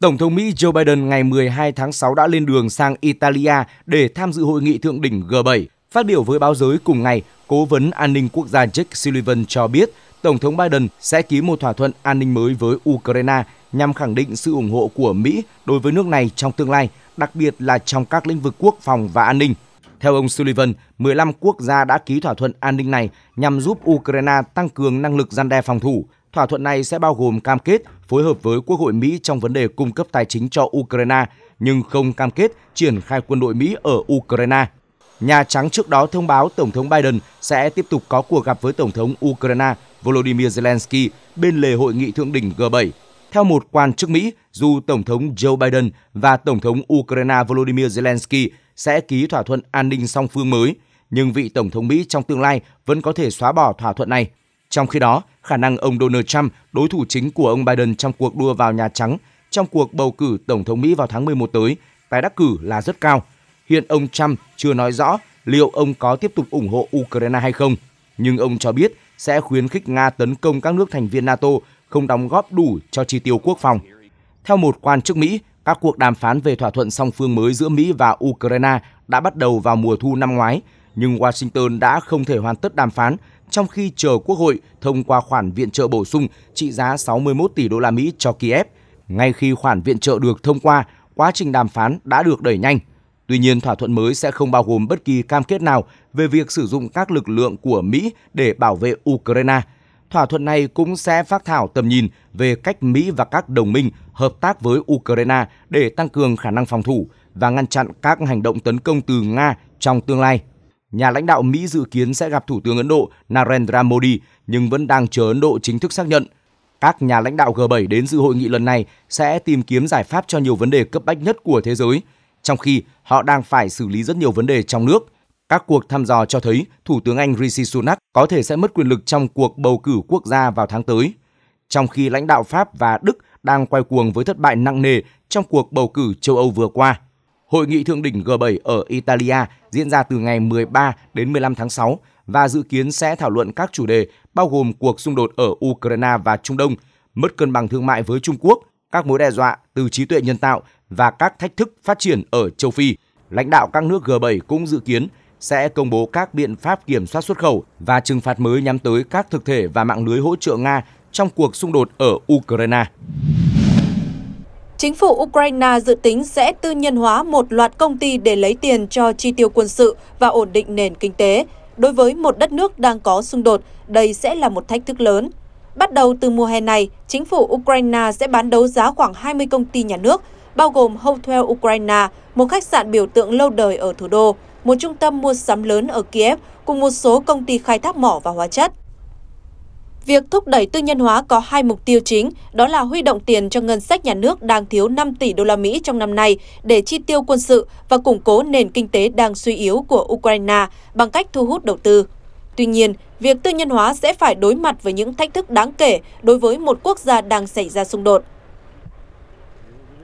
Speaker 1: Tổng thống Mỹ Joe Biden ngày 12 tháng 6 đã lên đường sang Italia để tham dự hội nghị thượng đỉnh G7. Phát biểu với báo giới cùng ngày, Cố vấn an ninh quốc gia Jake Sullivan cho biết Tổng thống Biden sẽ ký một thỏa thuận an ninh mới với Ukraine nhằm khẳng định sự ủng hộ của Mỹ đối với nước này trong tương lai, đặc biệt là trong các lĩnh vực quốc phòng và an ninh. Theo ông Sullivan, 15 quốc gia đã ký thỏa thuận an ninh này nhằm giúp Ukraine tăng cường năng lực gian đe phòng thủ. Thỏa thuận này sẽ bao gồm cam kết phối hợp với Quốc hội Mỹ trong vấn đề cung cấp tài chính cho Ukraine, nhưng không cam kết triển khai quân đội Mỹ ở Ukraine. Nhà Trắng trước đó thông báo Tổng thống Biden sẽ tiếp tục có cuộc gặp với Tổng thống Ukraine Volodymyr Zelensky bên lề hội nghị thượng đỉnh G7. Theo một quan chức Mỹ, dù Tổng thống Joe Biden và Tổng thống Ukraine Volodymyr Zelensky sẽ ký thỏa thuận an ninh song phương mới, nhưng vị Tổng thống Mỹ trong tương lai vẫn có thể xóa bỏ thỏa thuận này. Trong khi đó, khả năng ông Donald Trump, đối thủ chính của ông Biden trong cuộc đua vào Nhà Trắng trong cuộc bầu cử Tổng thống Mỹ vào tháng 11 tới, tái đắc cử là rất cao. Hiện ông Trump chưa nói rõ liệu ông có tiếp tục ủng hộ Ukraine hay không, nhưng ông cho biết sẽ khuyến khích Nga tấn công các nước thành viên NATO không đóng góp đủ cho chi tiêu quốc phòng. Theo một quan chức Mỹ, các cuộc đàm phán về thỏa thuận song phương mới giữa Mỹ và Ukraine đã bắt đầu vào mùa thu năm ngoái, nhưng Washington đã không thể hoàn tất đàm phán trong khi chờ Quốc hội thông qua khoản viện trợ bổ sung trị giá 61 tỷ đô la Mỹ cho Kiev. Ngay khi khoản viện trợ được thông qua, quá trình đàm phán đã được đẩy nhanh. Tuy nhiên, thỏa thuận mới sẽ không bao gồm bất kỳ cam kết nào về việc sử dụng các lực lượng của Mỹ để bảo vệ Ukraine. Thỏa thuận này cũng sẽ phát thảo tầm nhìn về cách Mỹ và các đồng minh hợp tác với Ukraine để tăng cường khả năng phòng thủ và ngăn chặn các hành động tấn công từ Nga trong tương lai. Nhà lãnh đạo Mỹ dự kiến sẽ gặp Thủ tướng Ấn Độ Narendra Modi nhưng vẫn đang chờ Ấn Độ chính thức xác nhận các nhà lãnh đạo G7 đến dự hội nghị lần này sẽ tìm kiếm giải pháp cho nhiều vấn đề cấp bách nhất của thế giới – trong khi họ đang phải xử lý rất nhiều vấn đề trong nước. Các cuộc thăm dò cho thấy Thủ tướng Anh Rishi Sunak có thể sẽ mất quyền lực trong cuộc bầu cử quốc gia vào tháng tới, trong khi lãnh đạo Pháp và Đức đang quay cuồng với thất bại nặng nề trong cuộc bầu cử châu Âu vừa qua. Hội nghị thượng đỉnh G7 ở Italia diễn ra từ ngày 13 đến 15 tháng 6 và dự kiến sẽ thảo luận các chủ đề bao gồm cuộc xung đột ở Ukraine và Trung Đông, mất cân bằng thương mại với Trung Quốc, các mối đe dọa từ trí tuệ nhân tạo và các thách thức phát triển ở châu Phi. Lãnh đạo các nước G7 cũng dự kiến sẽ công bố các biện pháp kiểm soát xuất khẩu và trừng phạt mới nhắm tới các thực thể và mạng lưới hỗ trợ Nga trong cuộc xung đột ở Ukraine.
Speaker 5: Chính phủ Ukraine dự tính sẽ tư nhân hóa một loạt công ty để lấy tiền cho chi tiêu quân sự và ổn định nền kinh tế. Đối với một đất nước đang có xung đột, đây sẽ là một thách thức lớn. Bắt đầu từ mùa hè này, chính phủ Ukraine sẽ bán đấu giá khoảng 20 công ty nhà nước, bao gồm Hotel Ukraine, một khách sạn biểu tượng lâu đời ở thủ đô, một trung tâm mua sắm lớn ở Kiev cùng một số công ty khai thác mỏ và hóa chất. Việc thúc đẩy tư nhân hóa có hai mục tiêu chính, đó là huy động tiền cho ngân sách nhà nước đang thiếu 5 tỷ đô la Mỹ trong năm nay để chi tiêu quân sự và củng cố nền kinh tế đang suy yếu của Ukraine bằng cách thu hút đầu tư. Tuy nhiên, việc tư nhân hóa sẽ phải đối mặt với những thách thức đáng kể đối với một quốc gia đang xảy ra xung đột.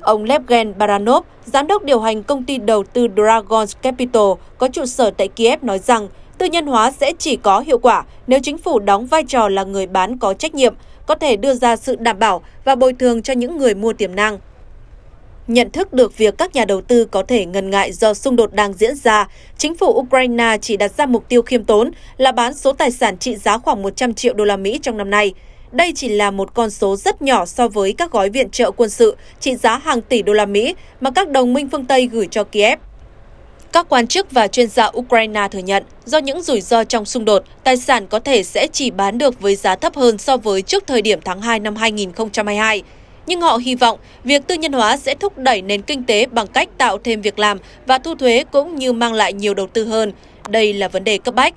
Speaker 5: Ông Levgen Baranov, giám đốc điều hành công ty đầu tư Dragon Capital có trụ sở tại Kiev nói rằng tư nhân hóa sẽ chỉ có hiệu quả nếu chính phủ đóng vai trò là người bán có trách nhiệm, có thể đưa ra sự đảm bảo và bồi thường cho những người mua tiềm năng nhận thức được việc các nhà đầu tư có thể ngần ngại do xung đột đang diễn ra, chính phủ Ukraine chỉ đặt ra mục tiêu khiêm tốn là bán số tài sản trị giá khoảng 100 triệu đô la Mỹ trong năm nay. Đây chỉ là một con số rất nhỏ so với các gói viện trợ quân sự trị giá hàng tỷ đô la Mỹ mà các đồng minh phương Tây gửi cho Kiev. Các quan chức và chuyên gia Ukraine thừa nhận, do những rủi ro trong xung đột, tài sản có thể sẽ chỉ bán được với giá thấp hơn so với trước thời điểm tháng 2 năm 2022 nhưng họ hy vọng việc tư nhân hóa sẽ thúc đẩy nền kinh tế bằng cách tạo thêm việc làm và thu thuế cũng như mang lại nhiều đầu tư hơn. Đây là vấn đề cấp bách.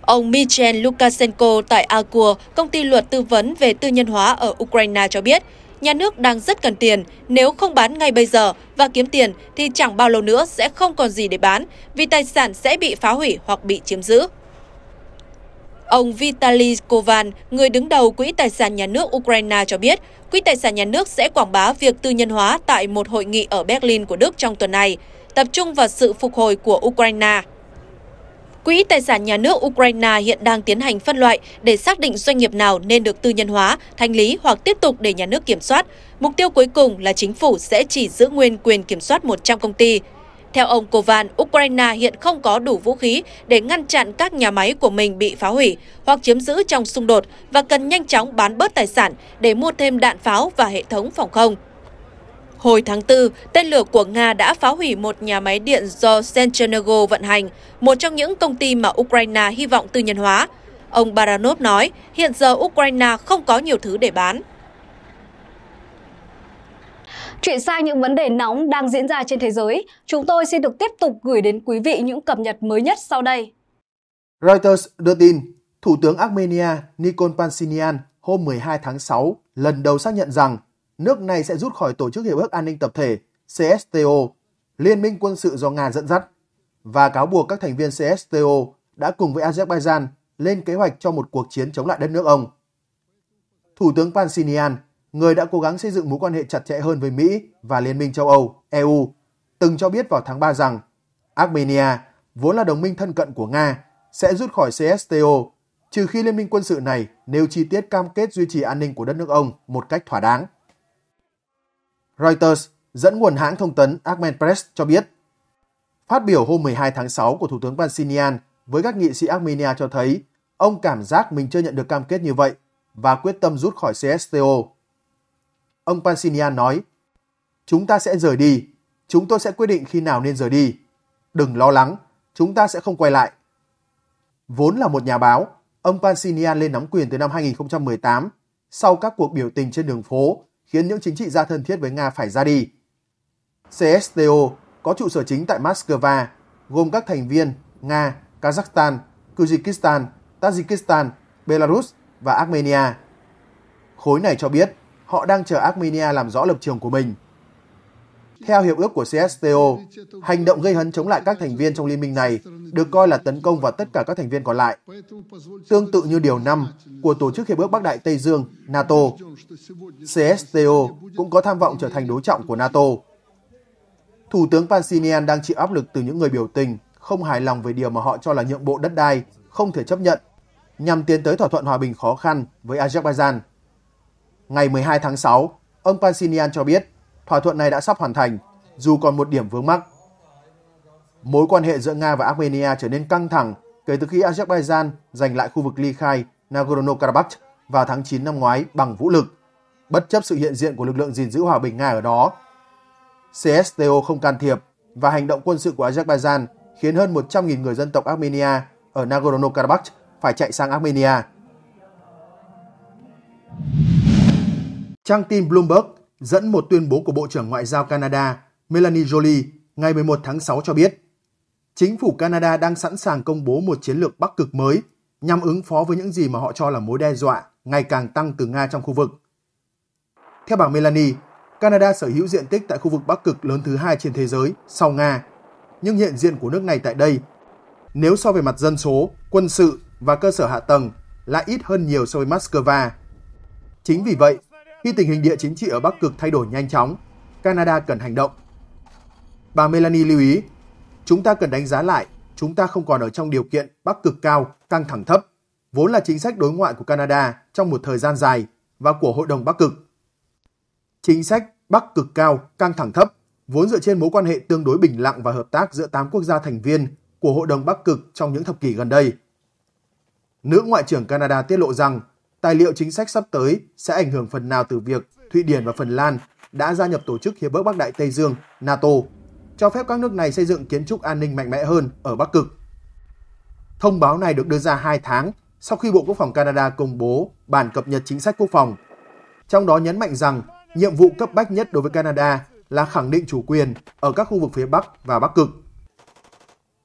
Speaker 5: Ông Michel Lukashenko tại Alcua, công ty luật tư vấn về tư nhân hóa ở Ukraine cho biết, nhà nước đang rất cần tiền, nếu không bán ngay bây giờ và kiếm tiền thì chẳng bao lâu nữa sẽ không còn gì để bán vì tài sản sẽ bị phá hủy hoặc bị chiếm giữ. Ông Vitaly Kovan, người đứng đầu Quỹ Tài sản Nhà nước Ukraine cho biết, Quỹ Tài sản Nhà nước sẽ quảng bá việc tư nhân hóa tại một hội nghị ở Berlin của Đức trong tuần này, tập trung vào sự phục hồi của Ukraine. Quỹ Tài sản Nhà nước Ukraine hiện đang tiến hành phân loại để xác định doanh nghiệp nào nên được tư nhân hóa, thanh lý hoặc tiếp tục để nhà nước kiểm soát. Mục tiêu cuối cùng là chính phủ sẽ chỉ giữ nguyên quyền kiểm soát 100 công ty. Theo ông Kovan, Ukraine hiện không có đủ vũ khí để ngăn chặn các nhà máy của mình bị phá hủy hoặc chiếm giữ trong xung đột và cần nhanh chóng bán bớt tài sản để mua thêm đạn pháo và hệ thống phòng không. Hồi tháng 4, tên lửa của Nga đã phá hủy một nhà máy điện do Senchernego vận hành, một trong những công ty mà Ukraine hy vọng tư nhân hóa. Ông Baranov nói, hiện giờ Ukraine không có nhiều thứ để bán. Chuyển sang những vấn đề
Speaker 2: nóng đang diễn ra trên thế giới, chúng tôi xin được tiếp tục gửi đến quý vị những cập nhật mới nhất sau đây.
Speaker 4: Reuters đưa tin, Thủ tướng Armenia Nikol Pashinyan hôm 12 tháng 6 lần đầu xác nhận rằng nước này sẽ rút khỏi Tổ chức Hiệp ước An ninh Tập thể CSTO, Liên minh quân sự do Nga dẫn dắt, và cáo buộc các thành viên CSTO đã cùng với Azerbaijan lên kế hoạch cho một cuộc chiến chống lại đất nước ông. Thủ tướng Pashinyan người đã cố gắng xây dựng mối quan hệ chặt chẽ hơn với Mỹ và Liên minh châu Âu, EU, từng cho biết vào tháng 3 rằng Armenia, vốn là đồng minh thân cận của Nga, sẽ rút khỏi CSTO, trừ khi liên minh quân sự này nêu chi tiết cam kết duy trì an ninh của đất nước ông một cách thỏa đáng. Reuters dẫn nguồn hãng thông tấn Armen Press cho biết, phát biểu hôm 12 tháng 6 của Thủ tướng Pashinyan với các nghị sĩ Armenia cho thấy ông cảm giác mình chưa nhận được cam kết như vậy và quyết tâm rút khỏi CSTO Ông Pashinyan nói, chúng ta sẽ rời đi, chúng tôi sẽ quyết định khi nào nên rời đi. Đừng lo lắng, chúng ta sẽ không quay lại. Vốn là một nhà báo, ông Pashinyan lên nắm quyền từ năm 2018 sau các cuộc biểu tình trên đường phố khiến những chính trị gia thân thiết với Nga phải ra đi. CSTO có trụ sở chính tại Moscow, gồm các thành viên Nga, Kazakhstan, Kyrgyzstan, Tajikistan, Belarus và Armenia. Khối này cho biết họ đang chờ Armenia làm rõ lập trường của mình. Theo hiệp ước của CSTO, hành động gây hấn chống lại các thành viên trong liên minh này được coi là tấn công vào tất cả các thành viên còn lại. Tương tự như điều 5 của Tổ chức Hiệp ước Bắc Đại Tây Dương, NATO, CSTO cũng có tham vọng trở thành đối trọng của NATO. Thủ tướng Pansinian đang chịu áp lực từ những người biểu tình không hài lòng về điều mà họ cho là nhượng bộ đất đai, không thể chấp nhận, nhằm tiến tới thỏa thuận hòa bình khó khăn với Azerbaijan. Ngày 12 tháng 6, ông Pashinyan cho biết thỏa thuận này đã sắp hoàn thành, dù còn một điểm vướng mắc. Mối quan hệ giữa Nga và Armenia trở nên căng thẳng kể từ khi Azerbaijan giành lại khu vực ly khai Nagorno-Karabakh vào tháng 9 năm ngoái bằng vũ lực, bất chấp sự hiện diện của lực lượng gìn giữ hòa bình Nga ở đó. CSTO không can thiệp và hành động quân sự của Azerbaijan khiến hơn 100.000 người dân tộc Armenia ở Nagorno-Karabakh phải chạy sang Armenia. Trang tin Bloomberg dẫn một tuyên bố của Bộ trưởng Ngoại giao Canada Melanie Jolie ngày 11 tháng 6 cho biết, chính phủ Canada đang sẵn sàng công bố một chiến lược Bắc Cực mới nhằm ứng phó với những gì mà họ cho là mối đe dọa ngày càng tăng từ Nga trong khu vực. Theo bà Melanie, Canada sở hữu diện tích tại khu vực Bắc Cực lớn thứ hai trên thế giới sau Nga, nhưng hiện diện của nước này tại đây, nếu so về mặt dân số, quân sự và cơ sở hạ tầng lại ít hơn nhiều so với Moscow. Chính vì vậy, khi tình hình địa chính trị ở Bắc Cực thay đổi nhanh chóng, Canada cần hành động. Bà Melanie lưu ý, chúng ta cần đánh giá lại, chúng ta không còn ở trong điều kiện Bắc Cực cao, căng thẳng thấp, vốn là chính sách đối ngoại của Canada trong một thời gian dài và của Hội đồng Bắc Cực. Chính sách Bắc Cực cao, căng thẳng thấp vốn dựa trên mối quan hệ tương đối bình lặng và hợp tác giữa 8 quốc gia thành viên của Hội đồng Bắc Cực trong những thập kỷ gần đây. Nữ Ngoại trưởng Canada tiết lộ rằng tài liệu chính sách sắp tới sẽ ảnh hưởng phần nào từ việc Thụy Điển và Phần Lan đã gia nhập tổ chức Hiệp ước Bắc Đại Tây Dương NATO, cho phép các nước này xây dựng kiến trúc an ninh mạnh mẽ hơn ở Bắc Cực. Thông báo này được đưa ra 2 tháng sau khi Bộ Quốc phòng Canada công bố bản cập nhật chính sách quốc phòng. Trong đó nhấn mạnh rằng nhiệm vụ cấp bách nhất đối với Canada là khẳng định chủ quyền ở các khu vực phía Bắc và Bắc Cực.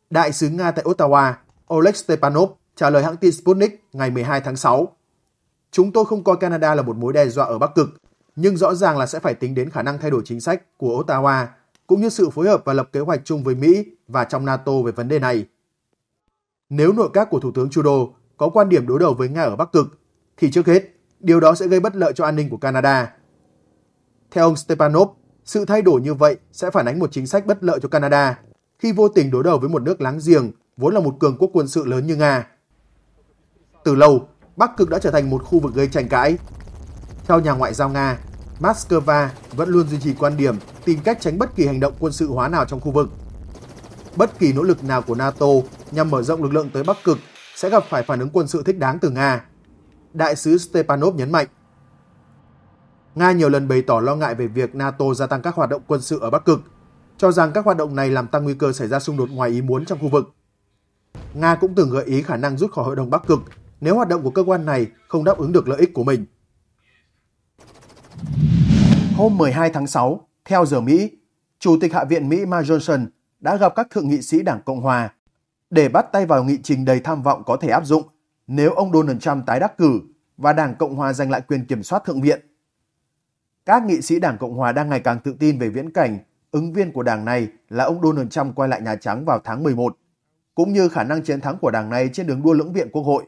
Speaker 4: Đại sứ Nga tại Ottawa, Oleg Stepanov, trả lời hãng tin Sputnik ngày 12 tháng 6 Chúng tôi không coi Canada là một mối đe dọa ở Bắc Cực, nhưng rõ ràng là sẽ phải tính đến khả năng thay đổi chính sách của Ottawa, cũng như sự phối hợp và lập kế hoạch chung với Mỹ và trong NATO về vấn đề này. Nếu nội các của Thủ tướng Trudeau có quan điểm đối đầu với Nga ở Bắc Cực, thì trước hết, điều đó sẽ gây bất lợi cho an ninh của Canada. Theo ông Stepanov, sự thay đổi như vậy sẽ phản ánh một chính sách bất lợi cho Canada khi vô tình đối đầu với một nước láng giềng vốn là một cường quốc quân sự lớn như Nga. Từ lâu, Bắc Cực đã trở thành một khu vực gây tranh cãi. Theo nhà ngoại giao Nga, Moscow vẫn luôn duy trì quan điểm tìm cách tránh bất kỳ hành động quân sự hóa nào trong khu vực. Bất kỳ nỗ lực nào của NATO nhằm mở rộng lực lượng tới Bắc Cực sẽ gặp phải phản ứng quân sự thích đáng từ Nga. Đại sứ Stepanov nhấn mạnh. Nga nhiều lần bày tỏ lo ngại về việc NATO gia tăng các hoạt động quân sự ở Bắc Cực, cho rằng các hoạt động này làm tăng nguy cơ xảy ra xung đột ngoài ý muốn trong khu vực. Nga cũng từng gợi ý khả năng rút khỏi Hội đồng Bắc Cực nếu hoạt động của cơ quan này không đáp ứng được lợi ích của mình. Hôm 12 tháng 6, theo giờ Mỹ, Chủ tịch Hạ viện Mỹ Mike Johnson đã gặp các thượng nghị sĩ Đảng Cộng Hòa để bắt tay vào nghị trình đầy tham vọng có thể áp dụng nếu ông Donald Trump tái đắc cử và Đảng Cộng Hòa giành lại quyền kiểm soát Thượng viện. Các nghị sĩ Đảng Cộng Hòa đang ngày càng tự tin về viễn cảnh ứng viên của đảng này là ông Donald Trump quay lại Nhà Trắng vào tháng 11, cũng như khả năng chiến thắng của đảng này trên đường đua lưỡng viện Quốc hội.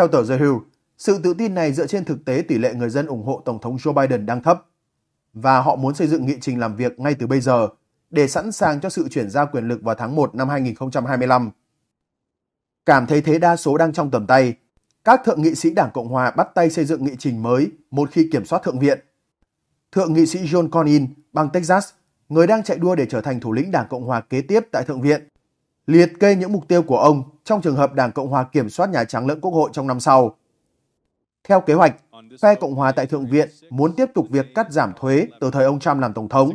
Speaker 4: Theo tờ The Hill, sự tự tin này dựa trên thực tế tỷ lệ người dân ủng hộ Tổng thống Joe Biden đang thấp và họ muốn xây dựng nghị trình làm việc ngay từ bây giờ để sẵn sàng cho sự chuyển giao quyền lực vào tháng 1 năm 2025. Cảm thấy thế đa số đang trong tầm tay, các thượng nghị sĩ Đảng Cộng Hòa bắt tay xây dựng nghị trình mới một khi kiểm soát Thượng viện. Thượng nghị sĩ John Cornyn, bang Texas, người đang chạy đua để trở thành thủ lĩnh Đảng Cộng Hòa kế tiếp tại Thượng viện, liệt kê những mục tiêu của ông trong trường hợp Đảng Cộng hòa kiểm soát Nhà Trắng lẫn Quốc hội trong năm sau. Theo kế hoạch, phe Cộng hòa tại Thượng viện muốn tiếp tục việc cắt giảm thuế từ thời ông Trump làm Tổng thống,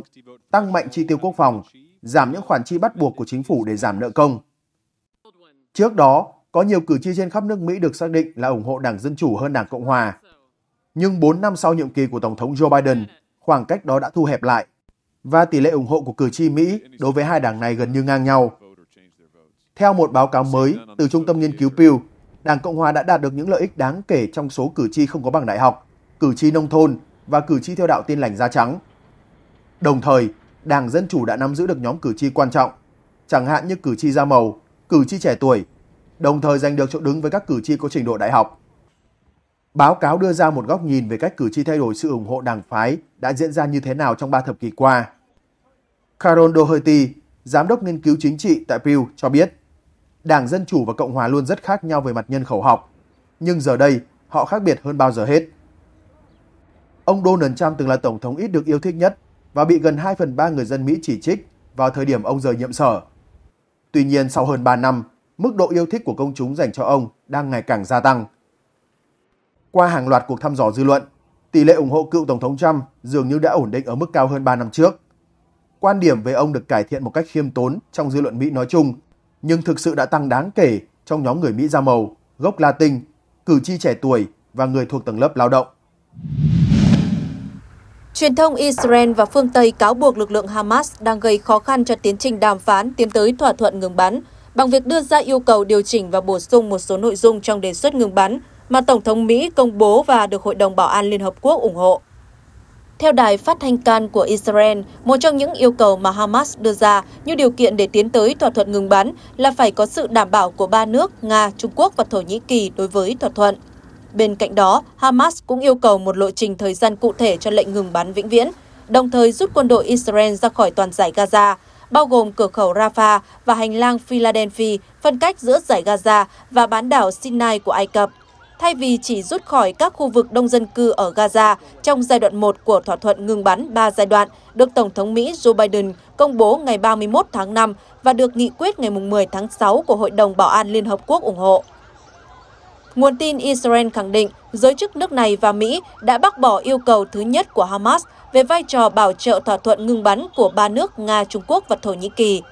Speaker 4: tăng mạnh chi tiêu quốc phòng, giảm những khoản chi bắt buộc của chính phủ để giảm nợ công. Trước đó, có nhiều cử tri trên khắp nước Mỹ được xác định là ủng hộ Đảng Dân Chủ hơn Đảng Cộng Hòa. Nhưng 4 năm sau nhiệm kỳ của Tổng thống Joe Biden, khoảng cách đó đã thu hẹp lại, và tỷ lệ ủng hộ của cử tri Mỹ đối với hai đảng này gần như ngang nhau. Theo một báo cáo mới từ Trung tâm Nghiên cứu Pew, Đảng Cộng Hòa đã đạt được những lợi ích đáng kể trong số cử tri không có bằng đại học, cử tri nông thôn và cử tri theo đạo tin lành da trắng. Đồng thời, Đảng Dân Chủ đã nắm giữ được nhóm cử tri quan trọng, chẳng hạn như cử tri da màu, cử tri trẻ tuổi, đồng thời giành được chỗ đứng với các cử tri có trình độ đại học. Báo cáo đưa ra một góc nhìn về cách cử tri thay đổi sự ủng hộ đảng phái đã diễn ra như thế nào trong ba thập kỷ qua. Carol Doherty, giám đốc nghiên cứu chính trị tại Pew cho biết, Đảng Dân Chủ và Cộng Hòa luôn rất khác nhau về mặt nhân khẩu học, nhưng giờ đây họ khác biệt hơn bao giờ hết. Ông Donald Trump từng là Tổng thống ít được yêu thích nhất và bị gần 2 phần 3 người dân Mỹ chỉ trích vào thời điểm ông rời nhiệm sở. Tuy nhiên sau hơn 3 năm, mức độ yêu thích của công chúng dành cho ông đang ngày càng gia tăng. Qua hàng loạt cuộc thăm dò dư luận, tỷ lệ ủng hộ cựu Tổng thống Trump dường như đã ổn định ở mức cao hơn 3 năm trước. Quan điểm về ông được cải thiện một cách khiêm tốn trong dư luận Mỹ nói chung nhưng thực sự đã tăng đáng kể trong nhóm người Mỹ da màu, gốc Latin, cử tri trẻ tuổi và người thuộc tầng lớp lao động.
Speaker 5: Truyền thông Israel và phương Tây cáo buộc lực lượng Hamas đang gây khó khăn cho tiến trình đàm phán tiến tới thỏa thuận ngừng bắn bằng việc đưa ra yêu cầu điều chỉnh và bổ sung một số nội dung trong đề xuất ngừng bắn mà Tổng thống Mỹ công bố và được Hội đồng Bảo an Liên Hợp Quốc ủng hộ. Theo đài phát thanh can của Israel, một trong những yêu cầu mà Hamas đưa ra như điều kiện để tiến tới thỏa thuận ngừng bắn là phải có sự đảm bảo của ba nước Nga, Trung Quốc và Thổ Nhĩ Kỳ đối với thỏa thuận. Bên cạnh đó, Hamas cũng yêu cầu một lộ trình thời gian cụ thể cho lệnh ngừng bắn vĩnh viễn, đồng thời rút quân đội Israel ra khỏi toàn giải Gaza, bao gồm cửa khẩu Rafah và hành lang Philadelphia phân cách giữa giải Gaza và bán đảo Sinai của Ai Cập thay vì chỉ rút khỏi các khu vực đông dân cư ở Gaza trong giai đoạn 1 của thỏa thuận ngừng bắn 3 giai đoạn được Tổng thống Mỹ Joe Biden công bố ngày 31 tháng 5 và được nghị quyết ngày 10 tháng 6 của Hội đồng Bảo an Liên Hợp Quốc ủng hộ. Nguồn tin Israel khẳng định giới chức nước này và Mỹ đã bác bỏ yêu cầu thứ nhất của Hamas về vai trò bảo trợ thỏa thuận ngừng bắn của ba nước Nga, Trung Quốc và Thổ Nhĩ Kỳ.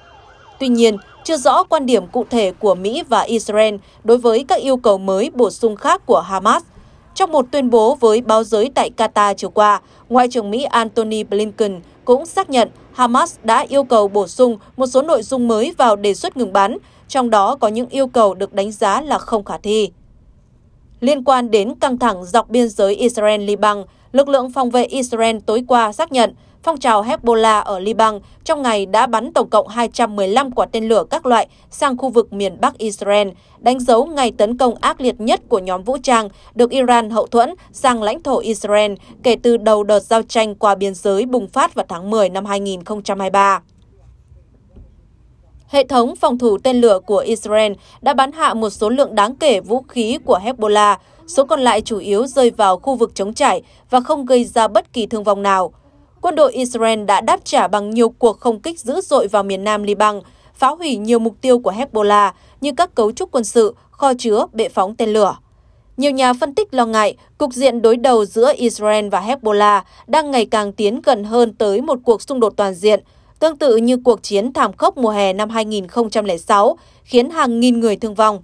Speaker 5: Tuy nhiên, chưa rõ quan điểm cụ thể của Mỹ và Israel đối với các yêu cầu mới bổ sung khác của Hamas. Trong một tuyên bố với báo giới tại Qatar chiều qua, Ngoại trưởng Mỹ Antony Blinken cũng xác nhận Hamas đã yêu cầu bổ sung một số nội dung mới vào đề xuất ngừng bắn, trong đó có những yêu cầu được đánh giá là không khả thi. Liên quan đến căng thẳng dọc biên giới Israel-Liban, lực lượng phòng vệ Israel tối qua xác nhận phong trào Hezbollah ở Liban trong ngày đã bắn tổng cộng 215 quả tên lửa các loại sang khu vực miền Bắc Israel, đánh dấu ngày tấn công ác liệt nhất của nhóm vũ trang được Iran hậu thuẫn sang lãnh thổ Israel kể từ đầu đợt giao tranh qua biên giới bùng phát vào tháng 10 năm 2023. Hệ thống phòng thủ tên lửa của Israel đã bắn hạ một số lượng đáng kể vũ khí của Hezbollah, số còn lại chủ yếu rơi vào khu vực chống trải và không gây ra bất kỳ thương vong nào quân đội Israel đã đáp trả bằng nhiều cuộc không kích dữ dội vào miền nam Liban, phá hủy nhiều mục tiêu của Hezbollah như các cấu trúc quân sự, kho chứa, bệ phóng tên lửa. Nhiều nhà phân tích lo ngại cục diện đối đầu giữa Israel và Hezbollah đang ngày càng tiến gần hơn tới một cuộc xung đột toàn diện, tương tự như cuộc chiến thảm khốc mùa hè năm 2006 khiến hàng nghìn người thương vong.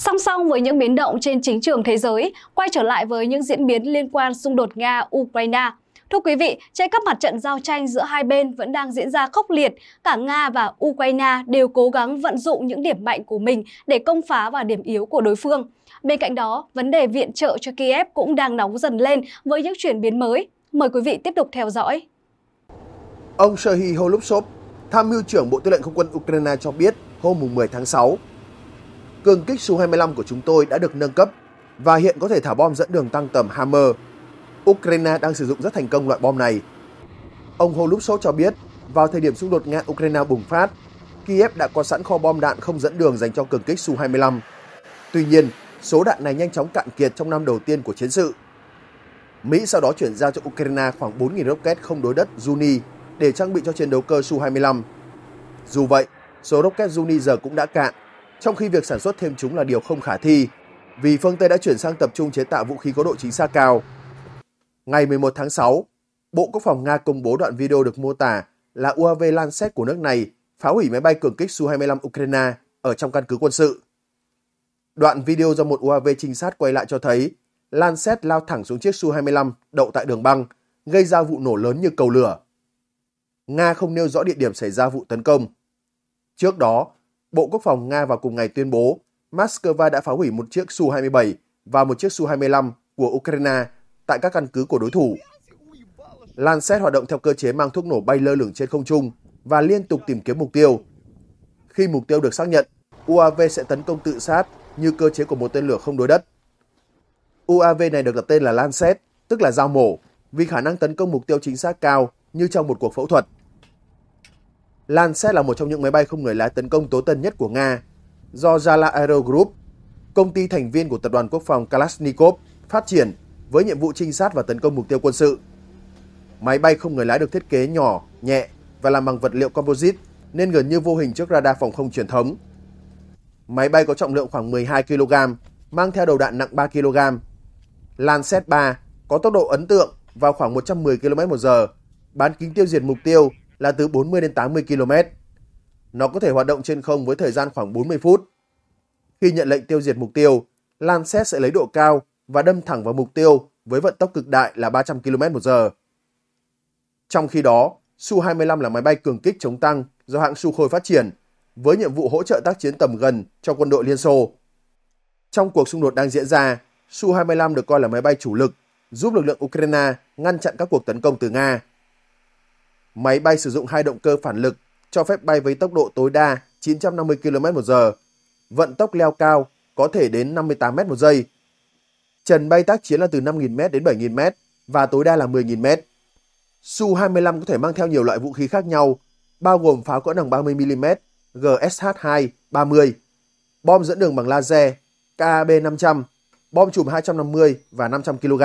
Speaker 5: Song song với những biến động trên chính trường thế giới,
Speaker 2: quay trở lại với những diễn biến liên quan xung đột Nga-Ukraine. Thưa quý vị, trên các mặt trận giao tranh giữa hai bên vẫn đang diễn ra khốc liệt. Cả Nga và Ukraine đều cố gắng vận dụng những điểm mạnh của mình để công phá vào điểm yếu của đối phương. Bên cạnh đó, vấn đề viện trợ cho Kiev cũng đang nóng dần lên với những chuyển biến mới. Mời quý vị tiếp tục theo dõi.
Speaker 4: Ông Serhiy Holubtsov, tham mưu trưởng Bộ Tư lệnh Không quân Ukraine cho biết hôm 10 tháng 6, cường kích Su-25 của chúng tôi đã được nâng cấp và hiện có thể thả bom dẫn đường tăng tầm Hammer. Ukraine đang sử dụng rất thành công loại bom này. Ông Holubsov cho biết, vào thời điểm xung đột Nga-Ukraine bùng phát, Kiev đã có sẵn kho bom đạn không dẫn đường dành cho cường kích Su-25. Tuy nhiên, số đạn này nhanh chóng cạn kiệt trong năm đầu tiên của chiến sự. Mỹ sau đó chuyển giao cho Ukraine khoảng 4.000 rocket không đối đất Juni để trang bị cho chiến đấu cơ Su-25. Dù vậy, số rocket Juni giờ cũng đã cạn trong khi việc sản xuất thêm chúng là điều không khả thi vì phương Tây đã chuyển sang tập trung chế tạo vũ khí có độ chính xác cao. Ngày 11 tháng 6, Bộ Quốc phòng Nga công bố đoạn video được mô tả là UAV Lancet của nước này phá hủy máy bay cường kích Su-25 Ukraine ở trong căn cứ quân sự. Đoạn video do một UAV trinh sát quay lại cho thấy Lancet lao thẳng xuống chiếc Su-25 đậu tại đường băng, gây ra vụ nổ lớn như cầu lửa. Nga không nêu rõ địa điểm xảy ra vụ tấn công. Trước đó, Bộ Quốc phòng Nga vào cùng ngày tuyên bố Moscow đã phá hủy một chiếc Su-27 và một chiếc Su-25 của Ukraine tại các căn cứ của đối thủ. Lancet hoạt động theo cơ chế mang thuốc nổ bay lơ lửng trên không trung và liên tục tìm kiếm mục tiêu. Khi mục tiêu được xác nhận, UAV sẽ tấn công tự sát như cơ chế của một tên lửa không đối đất. UAV này được đặt tên là Lancet, tức là dao mổ, vì khả năng tấn công mục tiêu chính xác cao như trong một cuộc phẫu thuật. Lancet là một trong những máy bay không người lái tấn công tối tân nhất của Nga. Do Zala Aero Group, công ty thành viên của tập đoàn quốc phòng Kalashnikov, phát triển với nhiệm vụ trinh sát và tấn công mục tiêu quân sự. Máy bay không người lái được thiết kế nhỏ, nhẹ và làm bằng vật liệu composite nên gần như vô hình trước radar phòng không truyền thống. Máy bay có trọng lượng khoảng 12 kg, mang theo đầu đạn nặng 3 kg. Lancet 3 có tốc độ ấn tượng vào khoảng 110 km/h, bán kính tiêu diệt mục tiêu là từ 40 đến 80 km. Nó có thể hoạt động trên không với thời gian khoảng 40 phút. Khi nhận lệnh tiêu diệt mục tiêu, Lancet sẽ lấy độ cao và đâm thẳng vào mục tiêu với vận tốc cực đại là 300 km một giờ. Trong khi đó, Su-25 là máy bay cường kích chống tăng do hãng Sukhoi phát triển, với nhiệm vụ hỗ trợ tác chiến tầm gần cho quân đội Liên Xô. Trong cuộc xung đột đang diễn ra, Su-25 được coi là máy bay chủ lực, giúp lực lượng Ukraine ngăn chặn các cuộc tấn công từ Nga. Máy bay sử dụng hai động cơ phản lực cho phép bay với tốc độ tối đa 950 km h vận tốc leo cao có thể đến 58 m một giây. Trần bay tác chiến là từ 5.000m đến 7.000m và tối đa là 10.000m. Su-25 có thể mang theo nhiều loại vũ khí khác nhau, bao gồm pháo cỡ nòng 30mm GSH-2 30, bom dẫn đường bằng laser KAB-500, bom chùm 250 và 500 kg.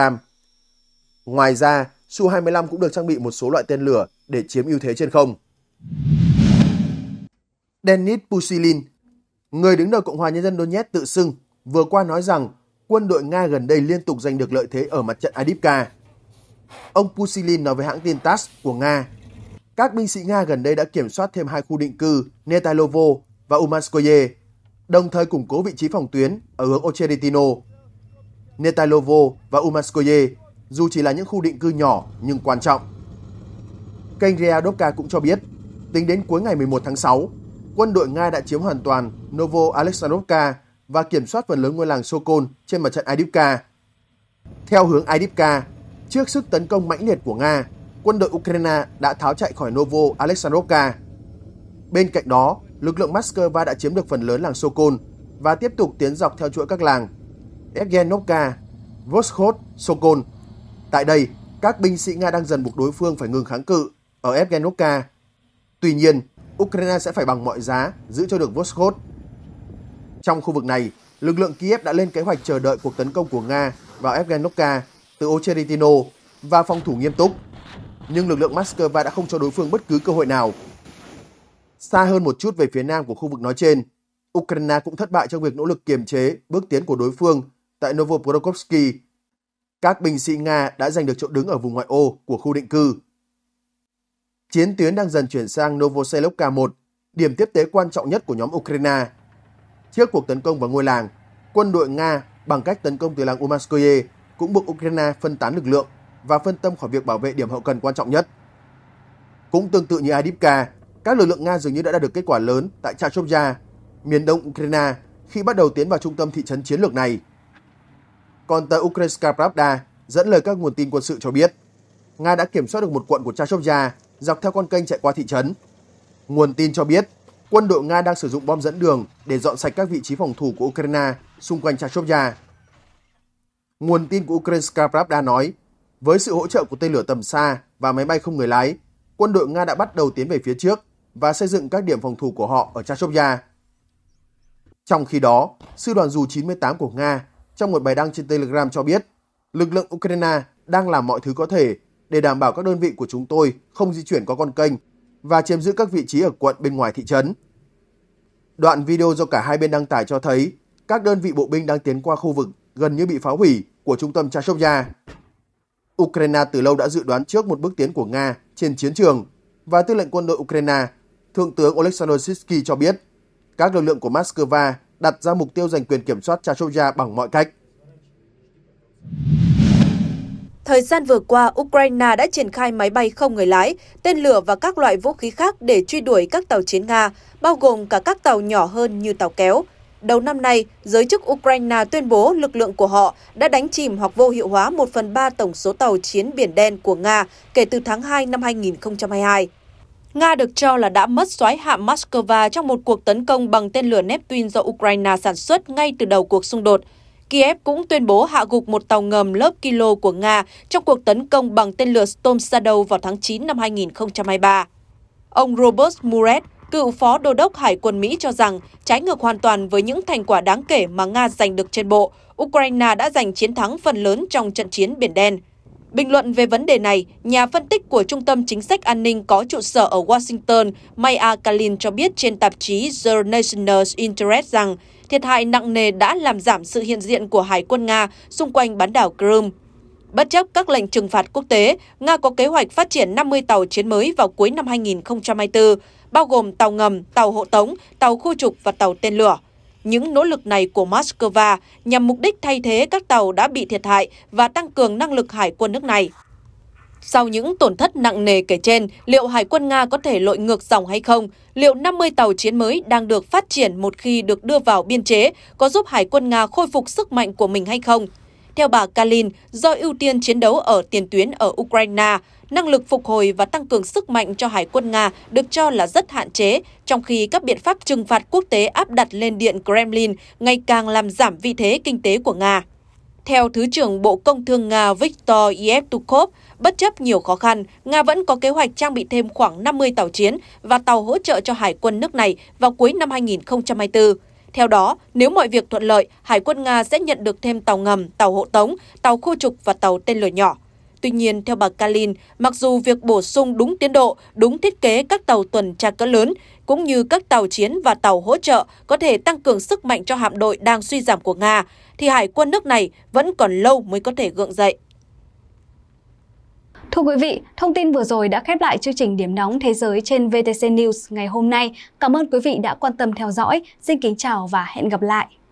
Speaker 4: Ngoài ra, Su-25 cũng được trang bị một số loại tên lửa để chiếm ưu thế trên không. Denis Pusilin, người đứng đầu Cộng hòa Nhân dân Donetsk tự xưng, vừa qua nói rằng quân đội Nga gần đây liên tục giành được lợi thế ở mặt trận Adipka. Ông Pusilin nói với hãng tin TASS của Nga, các binh sĩ Nga gần đây đã kiểm soát thêm hai khu định cư Netailovo và Umanskoye, đồng thời củng cố vị trí phòng tuyến ở hướng Ocheritino. Netailovo và Umanskoye dù chỉ là những khu định cư nhỏ nhưng quan trọng Kênh Ria Doka cũng cho biết, tính đến cuối ngày 11 tháng 6, quân đội Nga đã chiếm hoàn toàn Novo Alexandrovka và kiểm soát phần lớn ngôi làng Sokol trên mặt trận Idivka. Theo hướng Idivka, trước sức tấn công mãnh liệt của Nga, quân đội Ukraine đã tháo chạy khỏi Novo Alexandrovka. Bên cạnh đó, lực lượng Moscow đã chiếm được phần lớn làng Sokol và tiếp tục tiến dọc theo chuỗi các làng Evgenovka, Voskhod, Sokol. Tại đây, các binh sĩ Nga đang dần buộc đối phương phải ngừng kháng cự ở Evgenovka. Tuy nhiên, Ukraine sẽ phải bằng mọi giá giữ cho được Voskhod. Trong khu vực này, lực lượng Kiev đã lên kế hoạch chờ đợi cuộc tấn công của Nga vào Evgenovka từ Ocheritino và phòng thủ nghiêm túc. Nhưng lực lượng Moscow đã không cho đối phương bất cứ cơ hội nào. Xa hơn một chút về phía nam của khu vực nói trên, Ukraine cũng thất bại trong việc nỗ lực kiềm chế bước tiến của đối phương tại Novoprokovsky. Các binh sĩ Nga đã giành được chỗ đứng ở vùng ngoại ô của khu định cư chiến tuyến đang dần chuyển sang Novoselovka 1, điểm tiếp tế quan trọng nhất của nhóm Ukraine. Trước cuộc tấn công vào ngôi làng, quân đội Nga bằng cách tấn công từ làng Umanskoye cũng buộc Ukraine phân tán lực lượng và phân tâm khỏi việc bảo vệ điểm hậu cần quan trọng nhất. Cũng tương tự như Adipka, các lực lượng Nga dường như đã đạt được kết quả lớn tại Chachovya, miền đông Ukraine khi bắt đầu tiến vào trung tâm thị trấn chiến lược này. Còn tờ Ukrainska Pravda dẫn lời các nguồn tin quân sự cho biết, Nga đã kiểm soát được một quận của Chachovya dọc theo con kênh chạy qua thị trấn. Nguồn tin cho biết, quân đội Nga đang sử dụng bom dẫn đường để dọn sạch các vị trí phòng thủ của Ukraine xung quanh Chachovya. Nguồn tin của Ukrainska Pravda nói, với sự hỗ trợ của tên lửa tầm xa và máy bay không người lái, quân đội Nga đã bắt đầu tiến về phía trước và xây dựng các điểm phòng thủ của họ ở Chachovya. Trong khi đó, sư đoàn dù 98 của Nga trong một bài đăng trên Telegram cho biết lực lượng Ukraine đang làm mọi thứ có thể để đảm bảo các đơn vị của chúng tôi không di chuyển qua con kênh và chiếm giữ các vị trí ở quận bên ngoài thị trấn. Đoạn video do cả hai bên đăng tải cho thấy các đơn vị bộ binh đang tiến qua khu vực gần như bị phá hủy của trung tâm Chashovya. Ukraine từ lâu đã dự đoán trước một bước tiến của Nga trên chiến trường và tư lệnh quân đội Ukraine, Thượng tướng Oleksandr Sitsky cho biết các lực lượng của Moscow đặt ra mục tiêu giành quyền kiểm soát Chashovya bằng mọi cách.
Speaker 5: Thời gian vừa qua, Ukraine đã triển khai máy bay không người lái, tên lửa và các loại vũ khí khác để truy đuổi các tàu chiến Nga, bao gồm cả các tàu nhỏ hơn như tàu kéo. Đầu năm nay, giới chức Ukraine tuyên bố lực lượng của họ đã đánh chìm hoặc vô hiệu hóa 1 phần 3 tổng số tàu chiến biển đen của Nga kể từ tháng 2 năm 2022. Nga được cho là đã mất xoáy hạm Moscow trong một cuộc tấn công bằng tên lửa Neptune do Ukraine sản xuất ngay từ đầu cuộc xung đột – Kiev cũng tuyên bố hạ gục một tàu ngầm lớp Kilo của Nga trong cuộc tấn công bằng tên lửa Storm Shadow vào tháng 9 năm 2023. Ông Robert Muret, cựu phó đô đốc Hải quân Mỹ cho rằng trái ngược hoàn toàn với những thành quả đáng kể mà Nga giành được trên bộ, Ukraine đã giành chiến thắng phần lớn trong trận chiến Biển Đen. Bình luận về vấn đề này, nhà phân tích của Trung tâm Chính sách An ninh có trụ sở ở Washington, Maya Kalin cho biết trên tạp chí The National Interest rằng thiệt hại nặng nề đã làm giảm sự hiện diện của Hải quân Nga xung quanh bán đảo Crimea. Bất chấp các lệnh trừng phạt quốc tế, Nga có kế hoạch phát triển 50 tàu chiến mới vào cuối năm 2024, bao gồm tàu ngầm, tàu hộ tống, tàu khu trục và tàu tên lửa. Những nỗ lực này của Moscow nhằm mục đích thay thế các tàu đã bị thiệt hại và tăng cường năng lực hải quân nước này. Sau những tổn thất nặng nề kể trên, liệu Hải quân Nga có thể lội ngược dòng hay không? Liệu 50 tàu chiến mới đang được phát triển một khi được đưa vào biên chế có giúp Hải quân Nga khôi phục sức mạnh của mình hay không? Theo bà Kalin, do ưu tiên chiến đấu ở tiền tuyến ở Ukraine, năng lực phục hồi và tăng cường sức mạnh cho Hải quân Nga được cho là rất hạn chế, trong khi các biện pháp trừng phạt quốc tế áp đặt lên Điện Kremlin ngày càng làm giảm vị thế kinh tế của Nga. Theo Thứ trưởng Bộ Công Thương Nga Viktor Yevtukov, bất chấp nhiều khó khăn, Nga vẫn có kế hoạch trang bị thêm khoảng 50 tàu chiến và tàu hỗ trợ cho Hải quân nước này vào cuối năm 2024. Theo đó, nếu mọi việc thuận lợi, Hải quân Nga sẽ nhận được thêm tàu ngầm, tàu hộ tống, tàu khu trục và tàu tên lửa nhỏ. Tuy nhiên, theo bà Kalin, mặc dù việc bổ sung đúng tiến độ, đúng thiết kế các tàu tuần tra cỡ lớn, cũng như các tàu chiến và tàu hỗ trợ có thể tăng cường sức mạnh cho hạm đội đang suy giảm của Nga, thì hải quân nước này vẫn còn lâu mới có thể gượng dậy.
Speaker 2: Thưa quý vị, thông tin vừa rồi đã khép lại chương trình Điểm nóng thế giới trên VTC News ngày hôm nay. Cảm ơn quý vị đã quan tâm theo dõi. Xin kính chào và hẹn gặp lại.